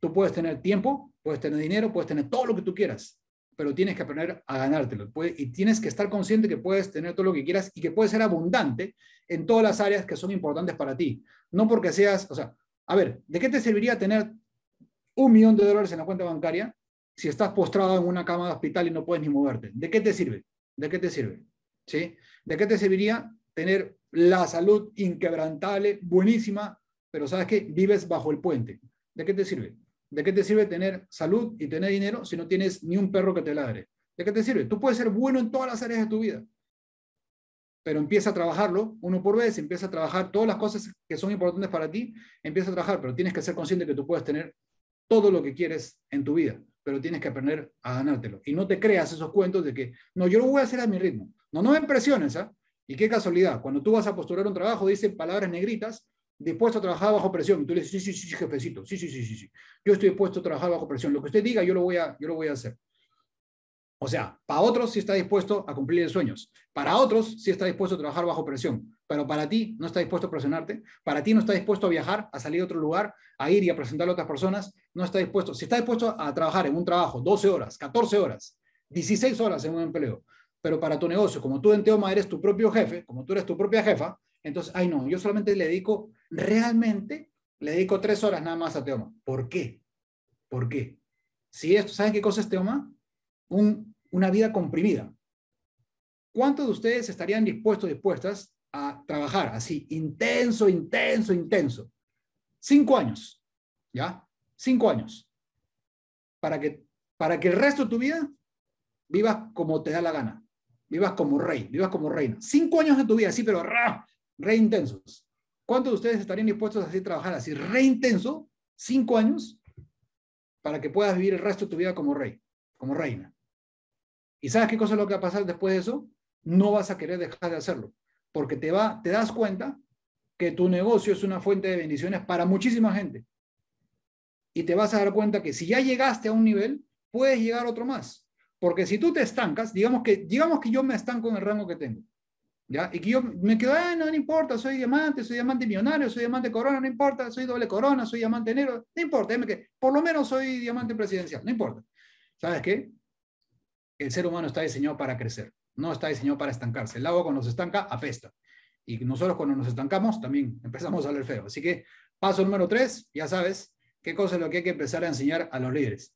Tú puedes tener tiempo, puedes tener dinero, puedes tener todo lo que tú quieras, pero tienes que aprender a ganártelo. Y tienes que estar consciente que puedes tener todo lo que quieras y que puedes ser abundante en todas las áreas que son importantes para ti. No porque seas, o sea, a ver, ¿de qué te serviría tener un millón de dólares en la cuenta bancaria si estás postrado en una cama de hospital y no puedes ni moverte? ¿De qué te sirve? ¿De qué te sirve? ¿Sí? ¿De qué te serviría tener la salud inquebrantable, buenísima, pero sabes que vives bajo el puente? ¿De qué te sirve? ¿De qué te sirve tener salud y tener dinero si no tienes ni un perro que te ladre? ¿De qué te sirve? Tú puedes ser bueno en todas las áreas de tu vida, pero empieza a trabajarlo uno por vez, empieza a trabajar todas las cosas que son importantes para ti, empieza a trabajar, pero tienes que ser consciente que tú puedes tener todo lo que quieres en tu vida, pero tienes que aprender a ganártelo. Y no te creas esos cuentos de que, no, yo lo voy a hacer a mi ritmo. No, no me impresiones, ¿ah? Y qué casualidad, cuando tú vas a postular un trabajo, dicen palabras negritas dispuesto a trabajar bajo presión. Y tú le dices, sí, sí, sí, jefecito, sí, sí, sí, sí, sí. Yo estoy dispuesto a trabajar bajo presión. Lo que usted diga, yo lo voy a, yo lo voy a hacer. O sea, para otros sí está dispuesto a cumplir sueños. Para otros sí está dispuesto a trabajar bajo presión. Pero para ti no está dispuesto a presionarte. Para ti no está dispuesto a viajar, a salir a otro lugar, a ir y a presentar a otras personas. No está dispuesto. Si está dispuesto a trabajar en un trabajo 12 horas, 14 horas, 16 horas en un empleo. Pero para tu negocio, como tú en Teoma eres tu propio jefe, como tú eres tu propia jefa, entonces, ay no, yo solamente le dedico, realmente le dedico tres horas nada más a Teoma. ¿Por qué? ¿Por qué? Si esto, ¿saben qué cosa es Teoma? Un, una vida comprimida. ¿Cuántos de ustedes estarían dispuestos, dispuestas a trabajar así, intenso, intenso, intenso? Cinco años, ¿ya? Cinco años. Para que, para que el resto de tu vida vivas como te da la gana, vivas como rey, vivas como reina. Cinco años de tu vida, sí, pero reintensos, ¿Cuántos de ustedes estarían dispuestos a así trabajar así reintenso intenso, cinco años, para que puedas vivir el resto de tu vida como rey, como reina? ¿Y sabes qué cosa es lo que va a pasar después de eso? No vas a querer dejar de hacerlo, porque te, va, te das cuenta que tu negocio es una fuente de bendiciones para muchísima gente. Y te vas a dar cuenta que si ya llegaste a un nivel, puedes llegar a otro más. Porque si tú te estancas, digamos que, digamos que yo me estanco en el rango que tengo. ¿ya? Y que yo me quedo, ah, no, no importa, soy diamante, soy diamante millonario, soy diamante corona, no importa, soy doble corona, soy diamante negro, no importa, por lo menos soy diamante presidencial, no importa. ¿Sabes qué? El ser humano está diseñado para crecer, no está diseñado para estancarse. El agua cuando se estanca apesta. Y nosotros cuando nos estancamos también empezamos a hablar feo. Así que paso número tres, ya sabes, qué cosa es lo que hay que empezar a enseñar a los líderes.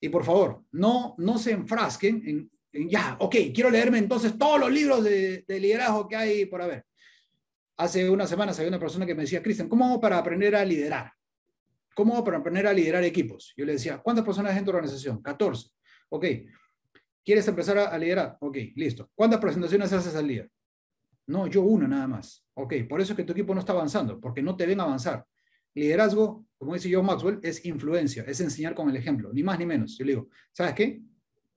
Y por favor, no, no se enfrasquen en ya, ok, quiero leerme entonces todos los libros de, liderazgo que hay por haber. Hace unas semanas había una persona que me decía, Cristian, ¿cómo hago para aprender a liderar? ¿Cómo hago para aprender a liderar equipos? Yo le decía, ¿cuántas personas hay en tu organización? 14. Ok, ¿quieres empezar a, liderar? Ok, listo. ¿Cuántas presentaciones haces al día? No, yo una nada más. Ok, por eso es que tu equipo no está avanzando, porque no te ven avanzar. Liderazgo, como dice yo Maxwell, es influencia, es enseñar con el ejemplo, ni más ni menos. Yo le digo, ¿sabes qué?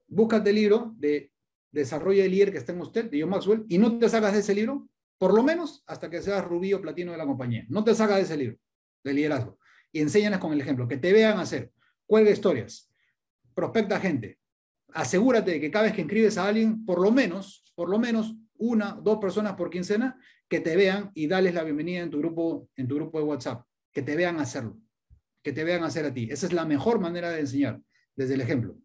búscate el libro de Desarrollo de líder que está en usted, de John Maxwell, y no te salgas de ese libro, por lo menos hasta que seas rubí o platino de la compañía. No te salgas de ese libro de liderazgo. Y enséñales con el ejemplo, que te vean hacer. Cuelga historias, prospecta gente. Asegúrate de que cada vez que inscribes a alguien, por lo menos, por lo menos una, dos personas por quincena que te vean y dales la bienvenida en tu grupo, en tu grupo de WhatsApp, que te vean hacerlo, que te vean hacer a ti. Esa es la mejor manera de enseñar, desde el ejemplo.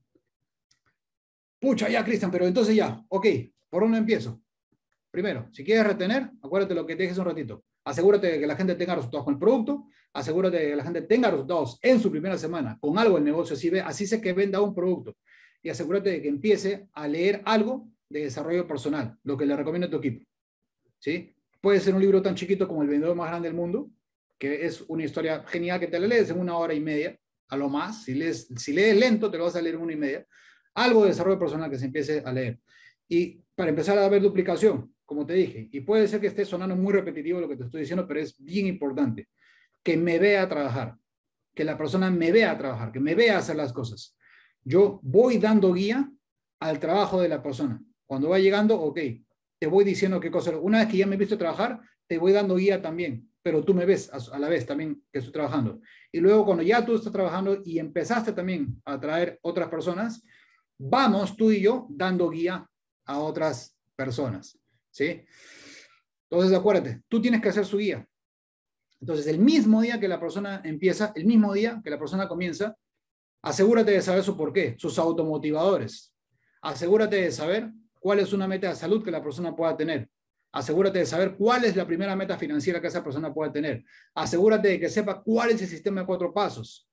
Pucha, ya, Cristian, pero entonces ya, ok, ¿por uno empiezo? Primero, si quieres retener, acuérdate lo que te dije hace un ratito. Asegúrate de que la gente tenga resultados con el producto, asegúrate de que la gente tenga resultados en su primera semana con algo el negocio, así, ve, así sé que venda un producto. Y asegúrate de que empiece a leer algo de desarrollo personal, lo que le recomiendo a tu equipo. ¿Sí? Puede ser un libro tan chiquito como El vendedor más grande del mundo, que es una historia genial que te la lees en una hora y media, a lo más. Si lees, si lees lento, te lo vas a leer en una y media algo de desarrollo personal que se empiece a leer. Y para empezar a haber duplicación, como te dije, y puede ser que esté sonando muy repetitivo lo que te estoy diciendo, pero es bien importante que me vea trabajar, que la persona me vea a trabajar, que me vea hacer las cosas. Yo voy dando guía al trabajo de la persona. Cuando va llegando, ok, te voy diciendo qué cosas. Una vez que ya me he visto trabajar, te voy dando guía también, pero tú me ves a, la vez también que estoy trabajando. Y luego cuando ya tú estás trabajando y empezaste también a traer otras personas, vamos tú y yo dando guía a otras personas. ¿sí? Entonces, acuérdate, tú tienes que hacer su guía. Entonces, el mismo día que la persona empieza, el mismo día que la persona comienza, asegúrate de saber su porqué, sus automotivadores. Asegúrate de saber cuál es una meta de salud que la persona pueda tener. Asegúrate de saber cuál es la primera meta financiera que esa persona pueda tener. Asegúrate de que sepa cuál es el sistema de cuatro pasos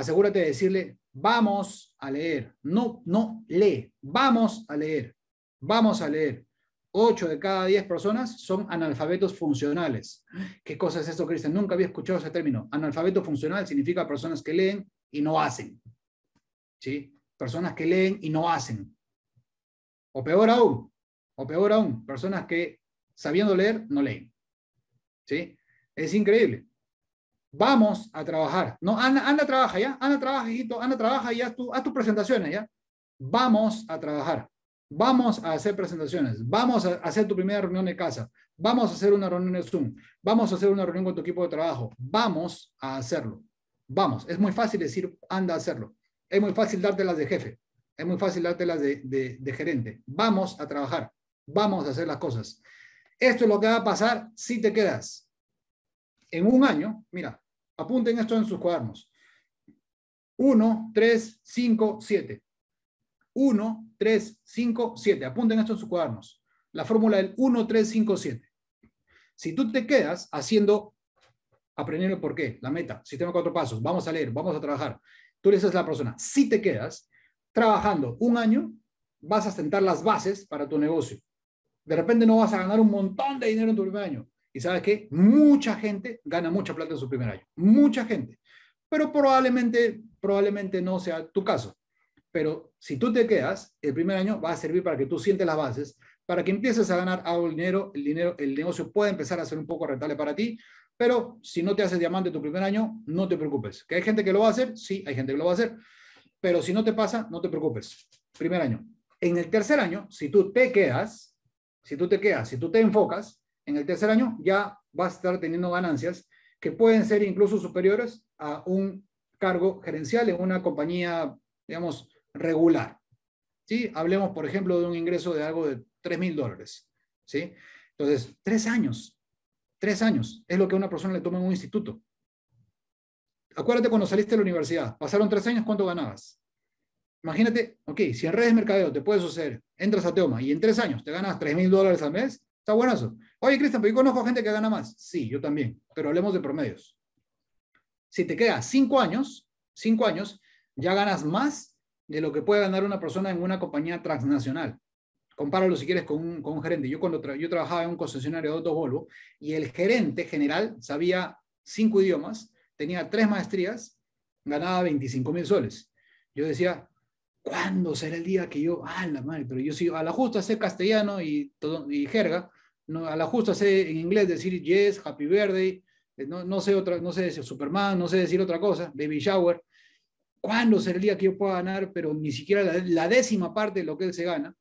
asegúrate de decirle, vamos a leer. No, no, lee. Vamos a leer. Vamos a leer. Ocho de cada diez personas son analfabetos funcionales. ¿Qué cosa es eso, Cristian? Nunca había escuchado ese término. Analfabeto funcional significa personas que leen y no hacen. ¿Sí? Personas que leen y no hacen. O peor aún, o peor aún, personas que sabiendo leer no leen. ¿Sí? Es increíble. Vamos a trabajar. No, anda anda, trabaja ya. Anda, trabaja, hijito. Ana trabaja y haz, tus presentaciones ya. Vamos a trabajar. Vamos a hacer presentaciones. Vamos a hacer tu primera reunión de casa. Vamos a hacer una reunión en Zoom. Vamos a hacer una reunión con tu equipo de trabajo. Vamos a hacerlo. Vamos. Es muy fácil decir, anda a hacerlo. Es muy fácil dártelas de jefe. Es muy fácil dártelas de gerente. Vamos a trabajar. Vamos a hacer las cosas. Esto es lo que va a pasar si te quedas en un año, mira, apunten esto en sus cuadernos. 1, 3, 5, 7. 1, 3, 5, 7. Apunten esto en sus cuadernos. La fórmula del 1, 3, 5, 7. Si tú te quedas haciendo, aprendiendo el porqué, la meta, sistema de cuatro pasos, vamos a leer, vamos a trabajar, tú le dices a la persona, si te quedas trabajando un año, vas a sentar las bases para tu negocio. De repente no vas a ganar un montón de dinero en tu primer año, ¿Y sabes qué? Mucha gente gana mucha plata en su primer año. Mucha gente. Pero probablemente, probablemente no sea tu caso. Pero si tú te quedas, el primer año va a servir para que tú sientes las bases, para que empieces a ganar algo dinero, el dinero, el negocio puede empezar a ser un poco rentable para ti, pero si no te haces diamante tu primer año, no te preocupes. ¿Que hay gente que lo va a hacer? Sí, hay gente que lo va a hacer, pero si no te pasa, no te preocupes. Primer año. En el tercer año, si tú te quedas, si tú te quedas, si tú te enfocas, en el tercer año ya vas a estar teniendo ganancias que pueden ser incluso superiores a un cargo gerencial en una compañía, digamos, regular. ¿sí? Hablemos, por ejemplo, de un ingreso de algo de 3 mil dólares. ¿sí? Entonces, tres años, tres años es lo que una persona le toma en un instituto. Acuérdate cuando saliste de la universidad, pasaron tres años, ¿cuánto ganabas? Imagínate, ok, si en redes mercadeo te puede suceder, entras a Teoma y en tres años te ganas 3 mil dólares al mes, está buenazo. Oye, Cristian, pero yo conozco gente que gana más. Sí, yo también, pero hablemos de promedios. Si te quedas cinco años, cinco años, ya ganas más de lo que puede ganar una persona en una compañía transnacional. Compáralo si quieres con un, gerente. Yo cuando yo trabajaba en un concesionario de autos Volvo y el gerente general sabía cinco idiomas, tenía tres maestrías, ganaba 25 mil soles. Yo decía, ¿cuándo será el día que yo, ah, la madre, pero yo sí, a la justa sé castellano y, todo, y jerga, no, a la justa sé en inglés decir yes, happy birthday, eh, no, no sé otra, no sé decir Superman, no sé decir otra cosa, baby shower. ¿Cuándo será el día que yo pueda ganar? Pero ni siquiera la, décima parte de lo que él se gana.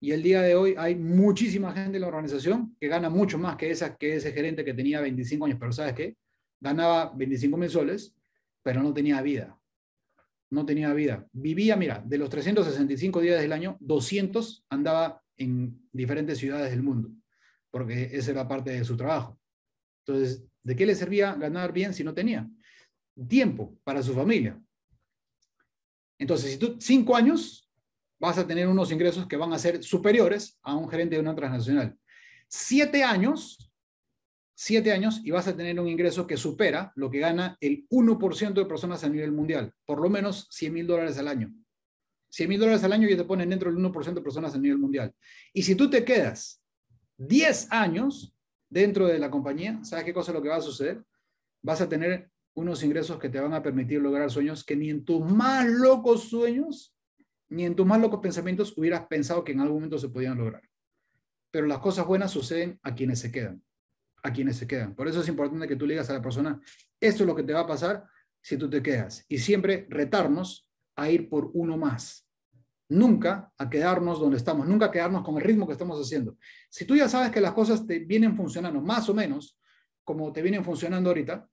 Y el día de hoy hay muchísima gente en la organización que gana mucho más que, esa, que ese gerente que tenía 25 años, pero ¿sabes qué? Ganaba 25 mil soles, pero no tenía vida. No tenía vida. Vivía, mira, de los 365 días del año, 200 andaba en diferentes ciudades del mundo, porque esa era parte de su trabajo. Entonces, ¿de qué le servía ganar bien si no tenía tiempo para su familia? Entonces, si tú cinco años vas a tener unos ingresos que van a ser superiores a un gerente de una transnacional. Siete años, siete años y vas a tener un ingreso que supera lo que gana el 1% de personas a nivel mundial, por lo menos 100 mil dólares al año. 100 mil dólares al año y te ponen dentro del 1% de personas a nivel mundial. Y si tú te quedas 10 años dentro de la compañía, ¿sabes qué cosa es lo que va a suceder? Vas a tener unos ingresos que te van a permitir lograr sueños que ni en tus más locos sueños, ni en tus más locos pensamientos hubieras pensado que en algún momento se podían lograr. Pero las cosas buenas suceden a quienes se quedan, a quienes se quedan. Por eso es importante que tú le digas a la persona, esto es lo que te va a pasar si tú te quedas. Y siempre retarnos a ir por uno más. Nunca a quedarnos donde estamos, nunca a quedarnos con el ritmo que estamos haciendo. Si tú ya sabes que las cosas te vienen funcionando más o menos como te vienen funcionando ahorita,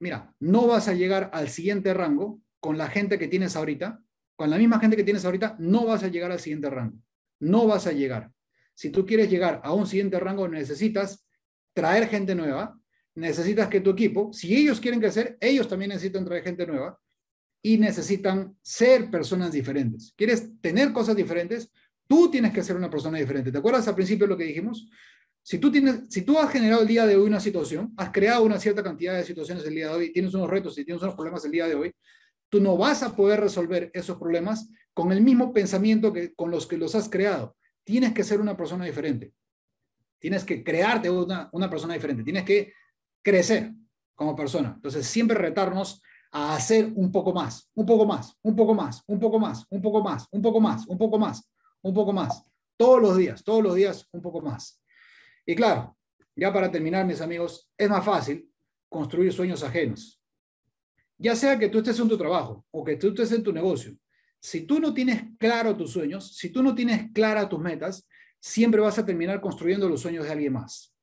mira, no vas a llegar al siguiente rango con la gente que tienes ahorita, con la misma gente que tienes ahorita, no vas a llegar al siguiente rango. No vas a llegar. Si tú quieres llegar a un siguiente rango, necesitas traer gente nueva, necesitas que tu equipo, si ellos quieren crecer, ellos también necesitan traer gente nueva, y necesitan ser personas diferentes. ¿Quieres tener cosas diferentes? Tú tienes que ser una persona diferente. ¿Te acuerdas al principio lo que dijimos? Si tú, tienes, si tú has generado el día de hoy una situación, has creado una cierta cantidad de situaciones el día de hoy, tienes unos retos y tienes unos problemas el día de hoy, tú no vas a poder resolver esos problemas con el mismo pensamiento que con los que los has creado. Tienes que ser una persona diferente. Tienes que crearte una, una persona diferente. Tienes que crecer como persona. Entonces, siempre retarnos a hacer un poco más, un poco más, un poco más, un poco más, un poco más, un poco más, un poco más, un poco más. Todos los días, todos los días un poco más. Y claro, ya para terminar, mis amigos, es más fácil construir sueños ajenos. Ya sea que tú estés en tu trabajo o que tú estés en tu negocio, si tú no tienes claro tus sueños, si tú no tienes clara tus metas, siempre vas a terminar construyendo los sueños de alguien más.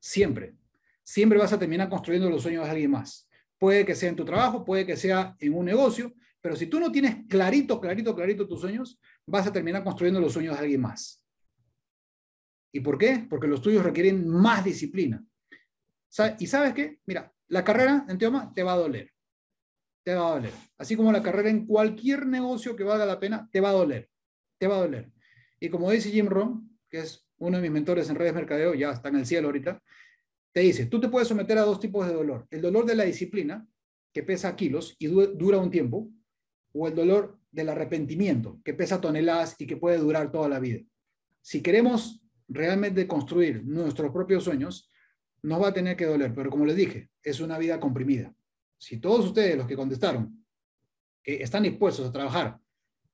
Siempre. Siempre vas a terminar construyendo los sueños de alguien más. Puede que sea en tu trabajo, puede que sea en un negocio, pero si tú no tienes clarito, clarito, clarito tus sueños, vas a terminar construyendo los sueños de alguien más. ¿Y por qué? Porque los tuyos requieren más disciplina. ¿Y sabes qué? Mira, la carrera en Teoma te va a doler. Te va a doler. Así como la carrera en cualquier negocio que valga la pena, te va a doler. Te va a doler. Y como dice Jim Rohn, que es uno de mis mentores en redes mercadeo, ya está en el cielo ahorita, te dice, tú te puedes someter a dos tipos de dolor. El dolor de la disciplina, que pesa kilos y dura un tiempo, o el dolor del arrepentimiento, que pesa toneladas y que puede durar toda la vida. Si queremos realmente construir nuestros propios sueños, nos va a tener que doler, pero como les dije, es una vida comprimida. Si todos ustedes, los que contestaron, están dispuestos a trabajar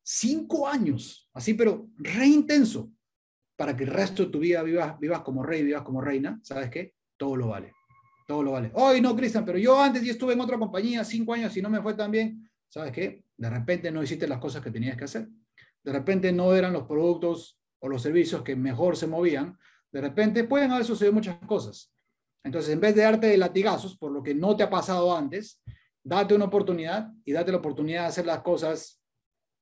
cinco años, así pero re intenso, para que el resto de tu vida vivas, vivas como rey, vivas como reina, ¿sabes qué? todo lo vale. Todo lo vale. Hoy no, Cristian, pero yo antes ya estuve en otra compañía cinco años y no me fue tan bien. ¿Sabes qué? De repente no hiciste las cosas que tenías que hacer. De repente no eran los productos o los servicios que mejor se movían. De repente pueden haber sucedido muchas cosas. Entonces, en vez de darte latigazos por lo que no te ha pasado antes, date una oportunidad y date la oportunidad de hacer las cosas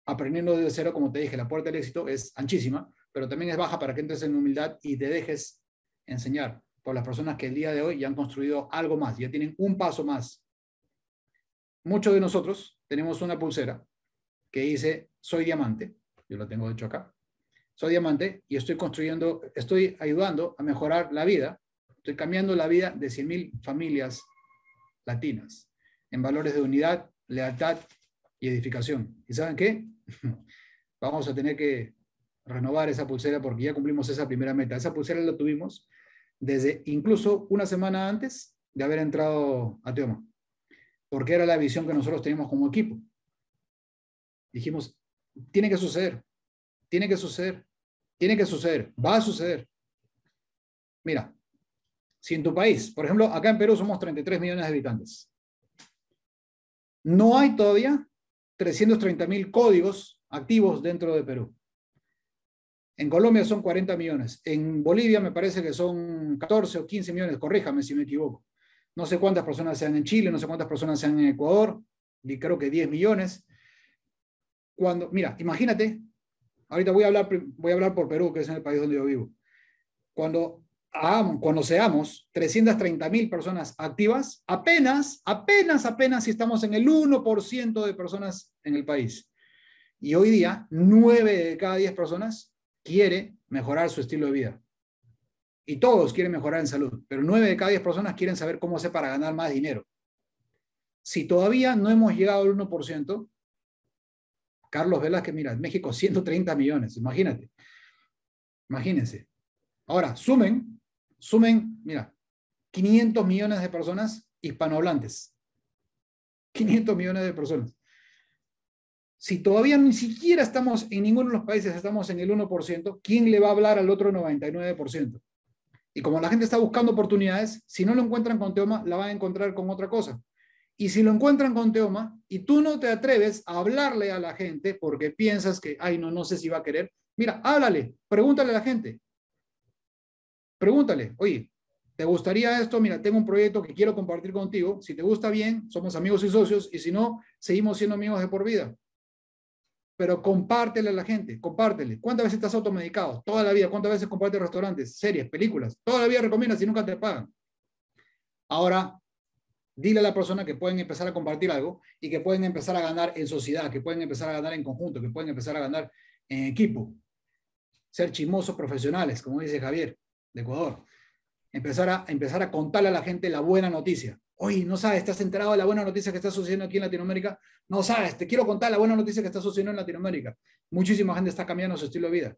aprendiendo desde cero. Como te dije, la puerta del éxito es anchísima, pero también es baja para que entres en humildad y te dejes enseñar por las personas que el día de hoy ya han construido algo más, ya tienen un paso más. Muchos de nosotros tenemos una pulsera que dice, soy diamante, yo lo tengo de hecho acá, soy diamante y estoy construyendo, estoy ayudando a mejorar la vida, estoy cambiando la vida de 100.000 familias latinas en valores de unidad, lealtad y edificación. ¿Y saben qué? <laughs> Vamos a tener que renovar esa pulsera porque ya cumplimos esa primera meta. Esa pulsera la tuvimos desde incluso una semana antes de haber entrado a Teoma, porque era la visión que nosotros teníamos como equipo. Dijimos, tiene que suceder, tiene que suceder, tiene que suceder, va a suceder. Mira, si en tu país, por ejemplo, acá en Perú somos 33 millones de habitantes, no hay todavía 330 mil códigos activos dentro de Perú. En Colombia son 40 millones. En Bolivia me parece que son 14 o 15 millones, corríjame si me equivoco. No sé cuántas personas sean en Chile, no sé cuántas personas sean en Ecuador, y creo que 10 millones. Cuando, mira, imagínate, ahorita voy a hablar, voy a hablar por Perú, que es el país donde yo vivo. Cuando, cuando seamos 330 mil personas activas, apenas, apenas, apenas si estamos en el 1% de personas en el país. Y hoy día, 9 de cada 10 personas quiere mejorar su estilo de vida. Y todos quieren mejorar en salud, pero 9 de cada 10 personas quieren saber cómo hacer para ganar más dinero. Si todavía no hemos llegado al 1%, Carlos Velázquez, mira, México 130 millones, imagínate. Imagínense. Ahora, sumen, sumen, mira, 500 millones de personas hispanohablantes. 500 millones de personas si todavía ni siquiera estamos en ninguno de los países, estamos en el 1%, ¿quién le va a hablar al otro 99%? Y como la gente está buscando oportunidades, si no lo encuentran con Teoma, la van a encontrar con otra cosa. Y si lo encuentran con Teoma y tú no te atreves a hablarle a la gente porque piensas que, ay, no, no sé si va a querer, mira, háblale, pregúntale a la gente. Pregúntale, oye, ¿te gustaría esto? Mira, tengo un proyecto que quiero compartir contigo. Si te gusta bien, somos amigos y socios. Y si no, seguimos siendo amigos de por vida pero compártele a la gente, compártele. ¿Cuántas veces estás automedicado? Toda la vida. ¿Cuántas veces compartes restaurantes, series, películas? Toda la vida recomiendas y nunca te pagan. Ahora, dile a la persona que pueden empezar a compartir algo y que pueden empezar a ganar en sociedad, que pueden empezar a ganar en conjunto, que pueden empezar a ganar en equipo. Ser chismosos profesionales, como dice Javier de Ecuador. Empezar a, empezar a contarle a la gente la buena noticia. Oye, no sabes, estás enterado de la buena noticia que está sucediendo aquí en Latinoamérica. No sabes, te quiero contar la buena noticia que está sucediendo en Latinoamérica. Muchísima gente está cambiando su estilo de vida.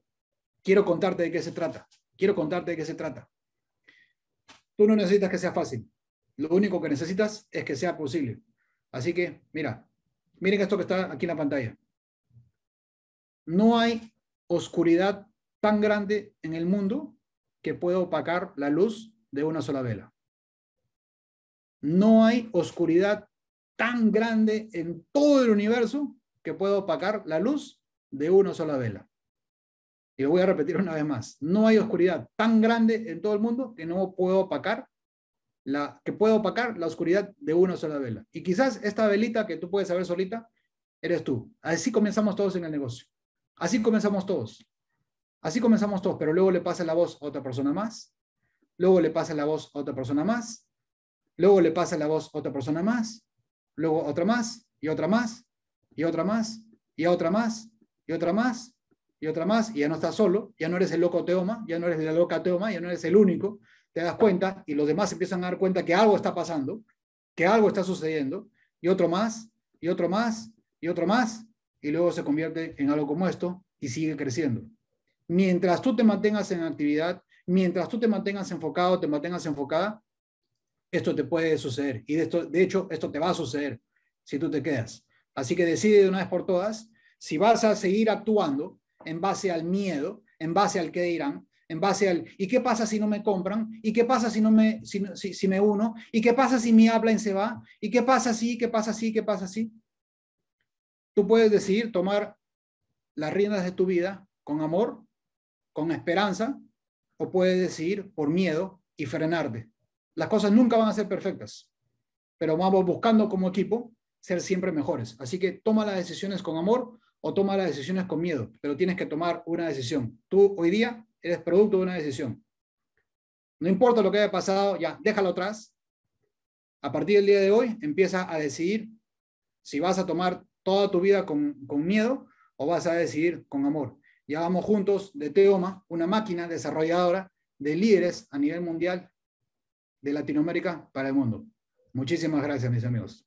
Quiero contarte de qué se trata. Quiero contarte de qué se trata. Tú no necesitas que sea fácil. Lo único que necesitas es que sea posible. Así que, mira, miren esto que está aquí en la pantalla. No hay oscuridad tan grande en el mundo que pueda opacar la luz de una sola vela. No hay oscuridad tan grande en todo el universo que pueda opacar la luz de una sola vela. Y lo voy a repetir una vez más. No hay oscuridad tan grande en todo el mundo que no pueda opacar la, que pueda opacar la oscuridad de una sola vela. Y quizás esta velita que tú puedes saber solita, eres tú. Así comenzamos todos en el negocio. Así comenzamos todos. Así comenzamos todos, pero luego le pasa la voz a otra persona más, luego le pasa la voz a otra persona más, luego le pasa la voz a otra persona más, luego otra más, y otra más, y otra más, y otra más, y otra más, y otra más, y ya no estás solo, ya no eres el loco teoma, ya no eres la loca teoma, ya no eres el único, te das cuenta y los demás empiezan a dar cuenta que algo está pasando, que algo está sucediendo, y otro más, y otro más, y otro más, y luego se convierte en algo como esto y sigue creciendo. Mientras tú te mantengas en actividad, mientras tú te mantengas enfocado, te mantengas enfocada, esto te puede suceder y de, esto, de hecho esto te va a suceder si tú te quedas. Así que decide de una vez por todas si vas a seguir actuando en base al miedo, en base al que dirán, en base al ¿y qué pasa si no me compran? ¿Y qué pasa si no me si, me uno? ¿Y qué pasa si mi y se va? ¿Y qué pasa si, qué pasa si, qué pasa si? Tú puedes decidir tomar las riendas de tu vida con amor, con esperanza o puedes decidir por miedo y frenarte. Las cosas nunca van a ser perfectas, pero vamos buscando como equipo ser siempre mejores. Así que toma las decisiones con amor o toma las decisiones con miedo, pero tienes que tomar una decisión. Tú hoy día eres producto de una decisión. No importa lo que haya pasado, ya déjalo atrás. A partir del día de hoy empieza a decidir si vas a tomar toda tu vida con, miedo o vas a decidir con amor. Ya vamos juntos de Teoma, una máquina desarrolladora de líderes a nivel mundial de Latinoamérica para el mundo. Muchísimas gracias, mis amigos.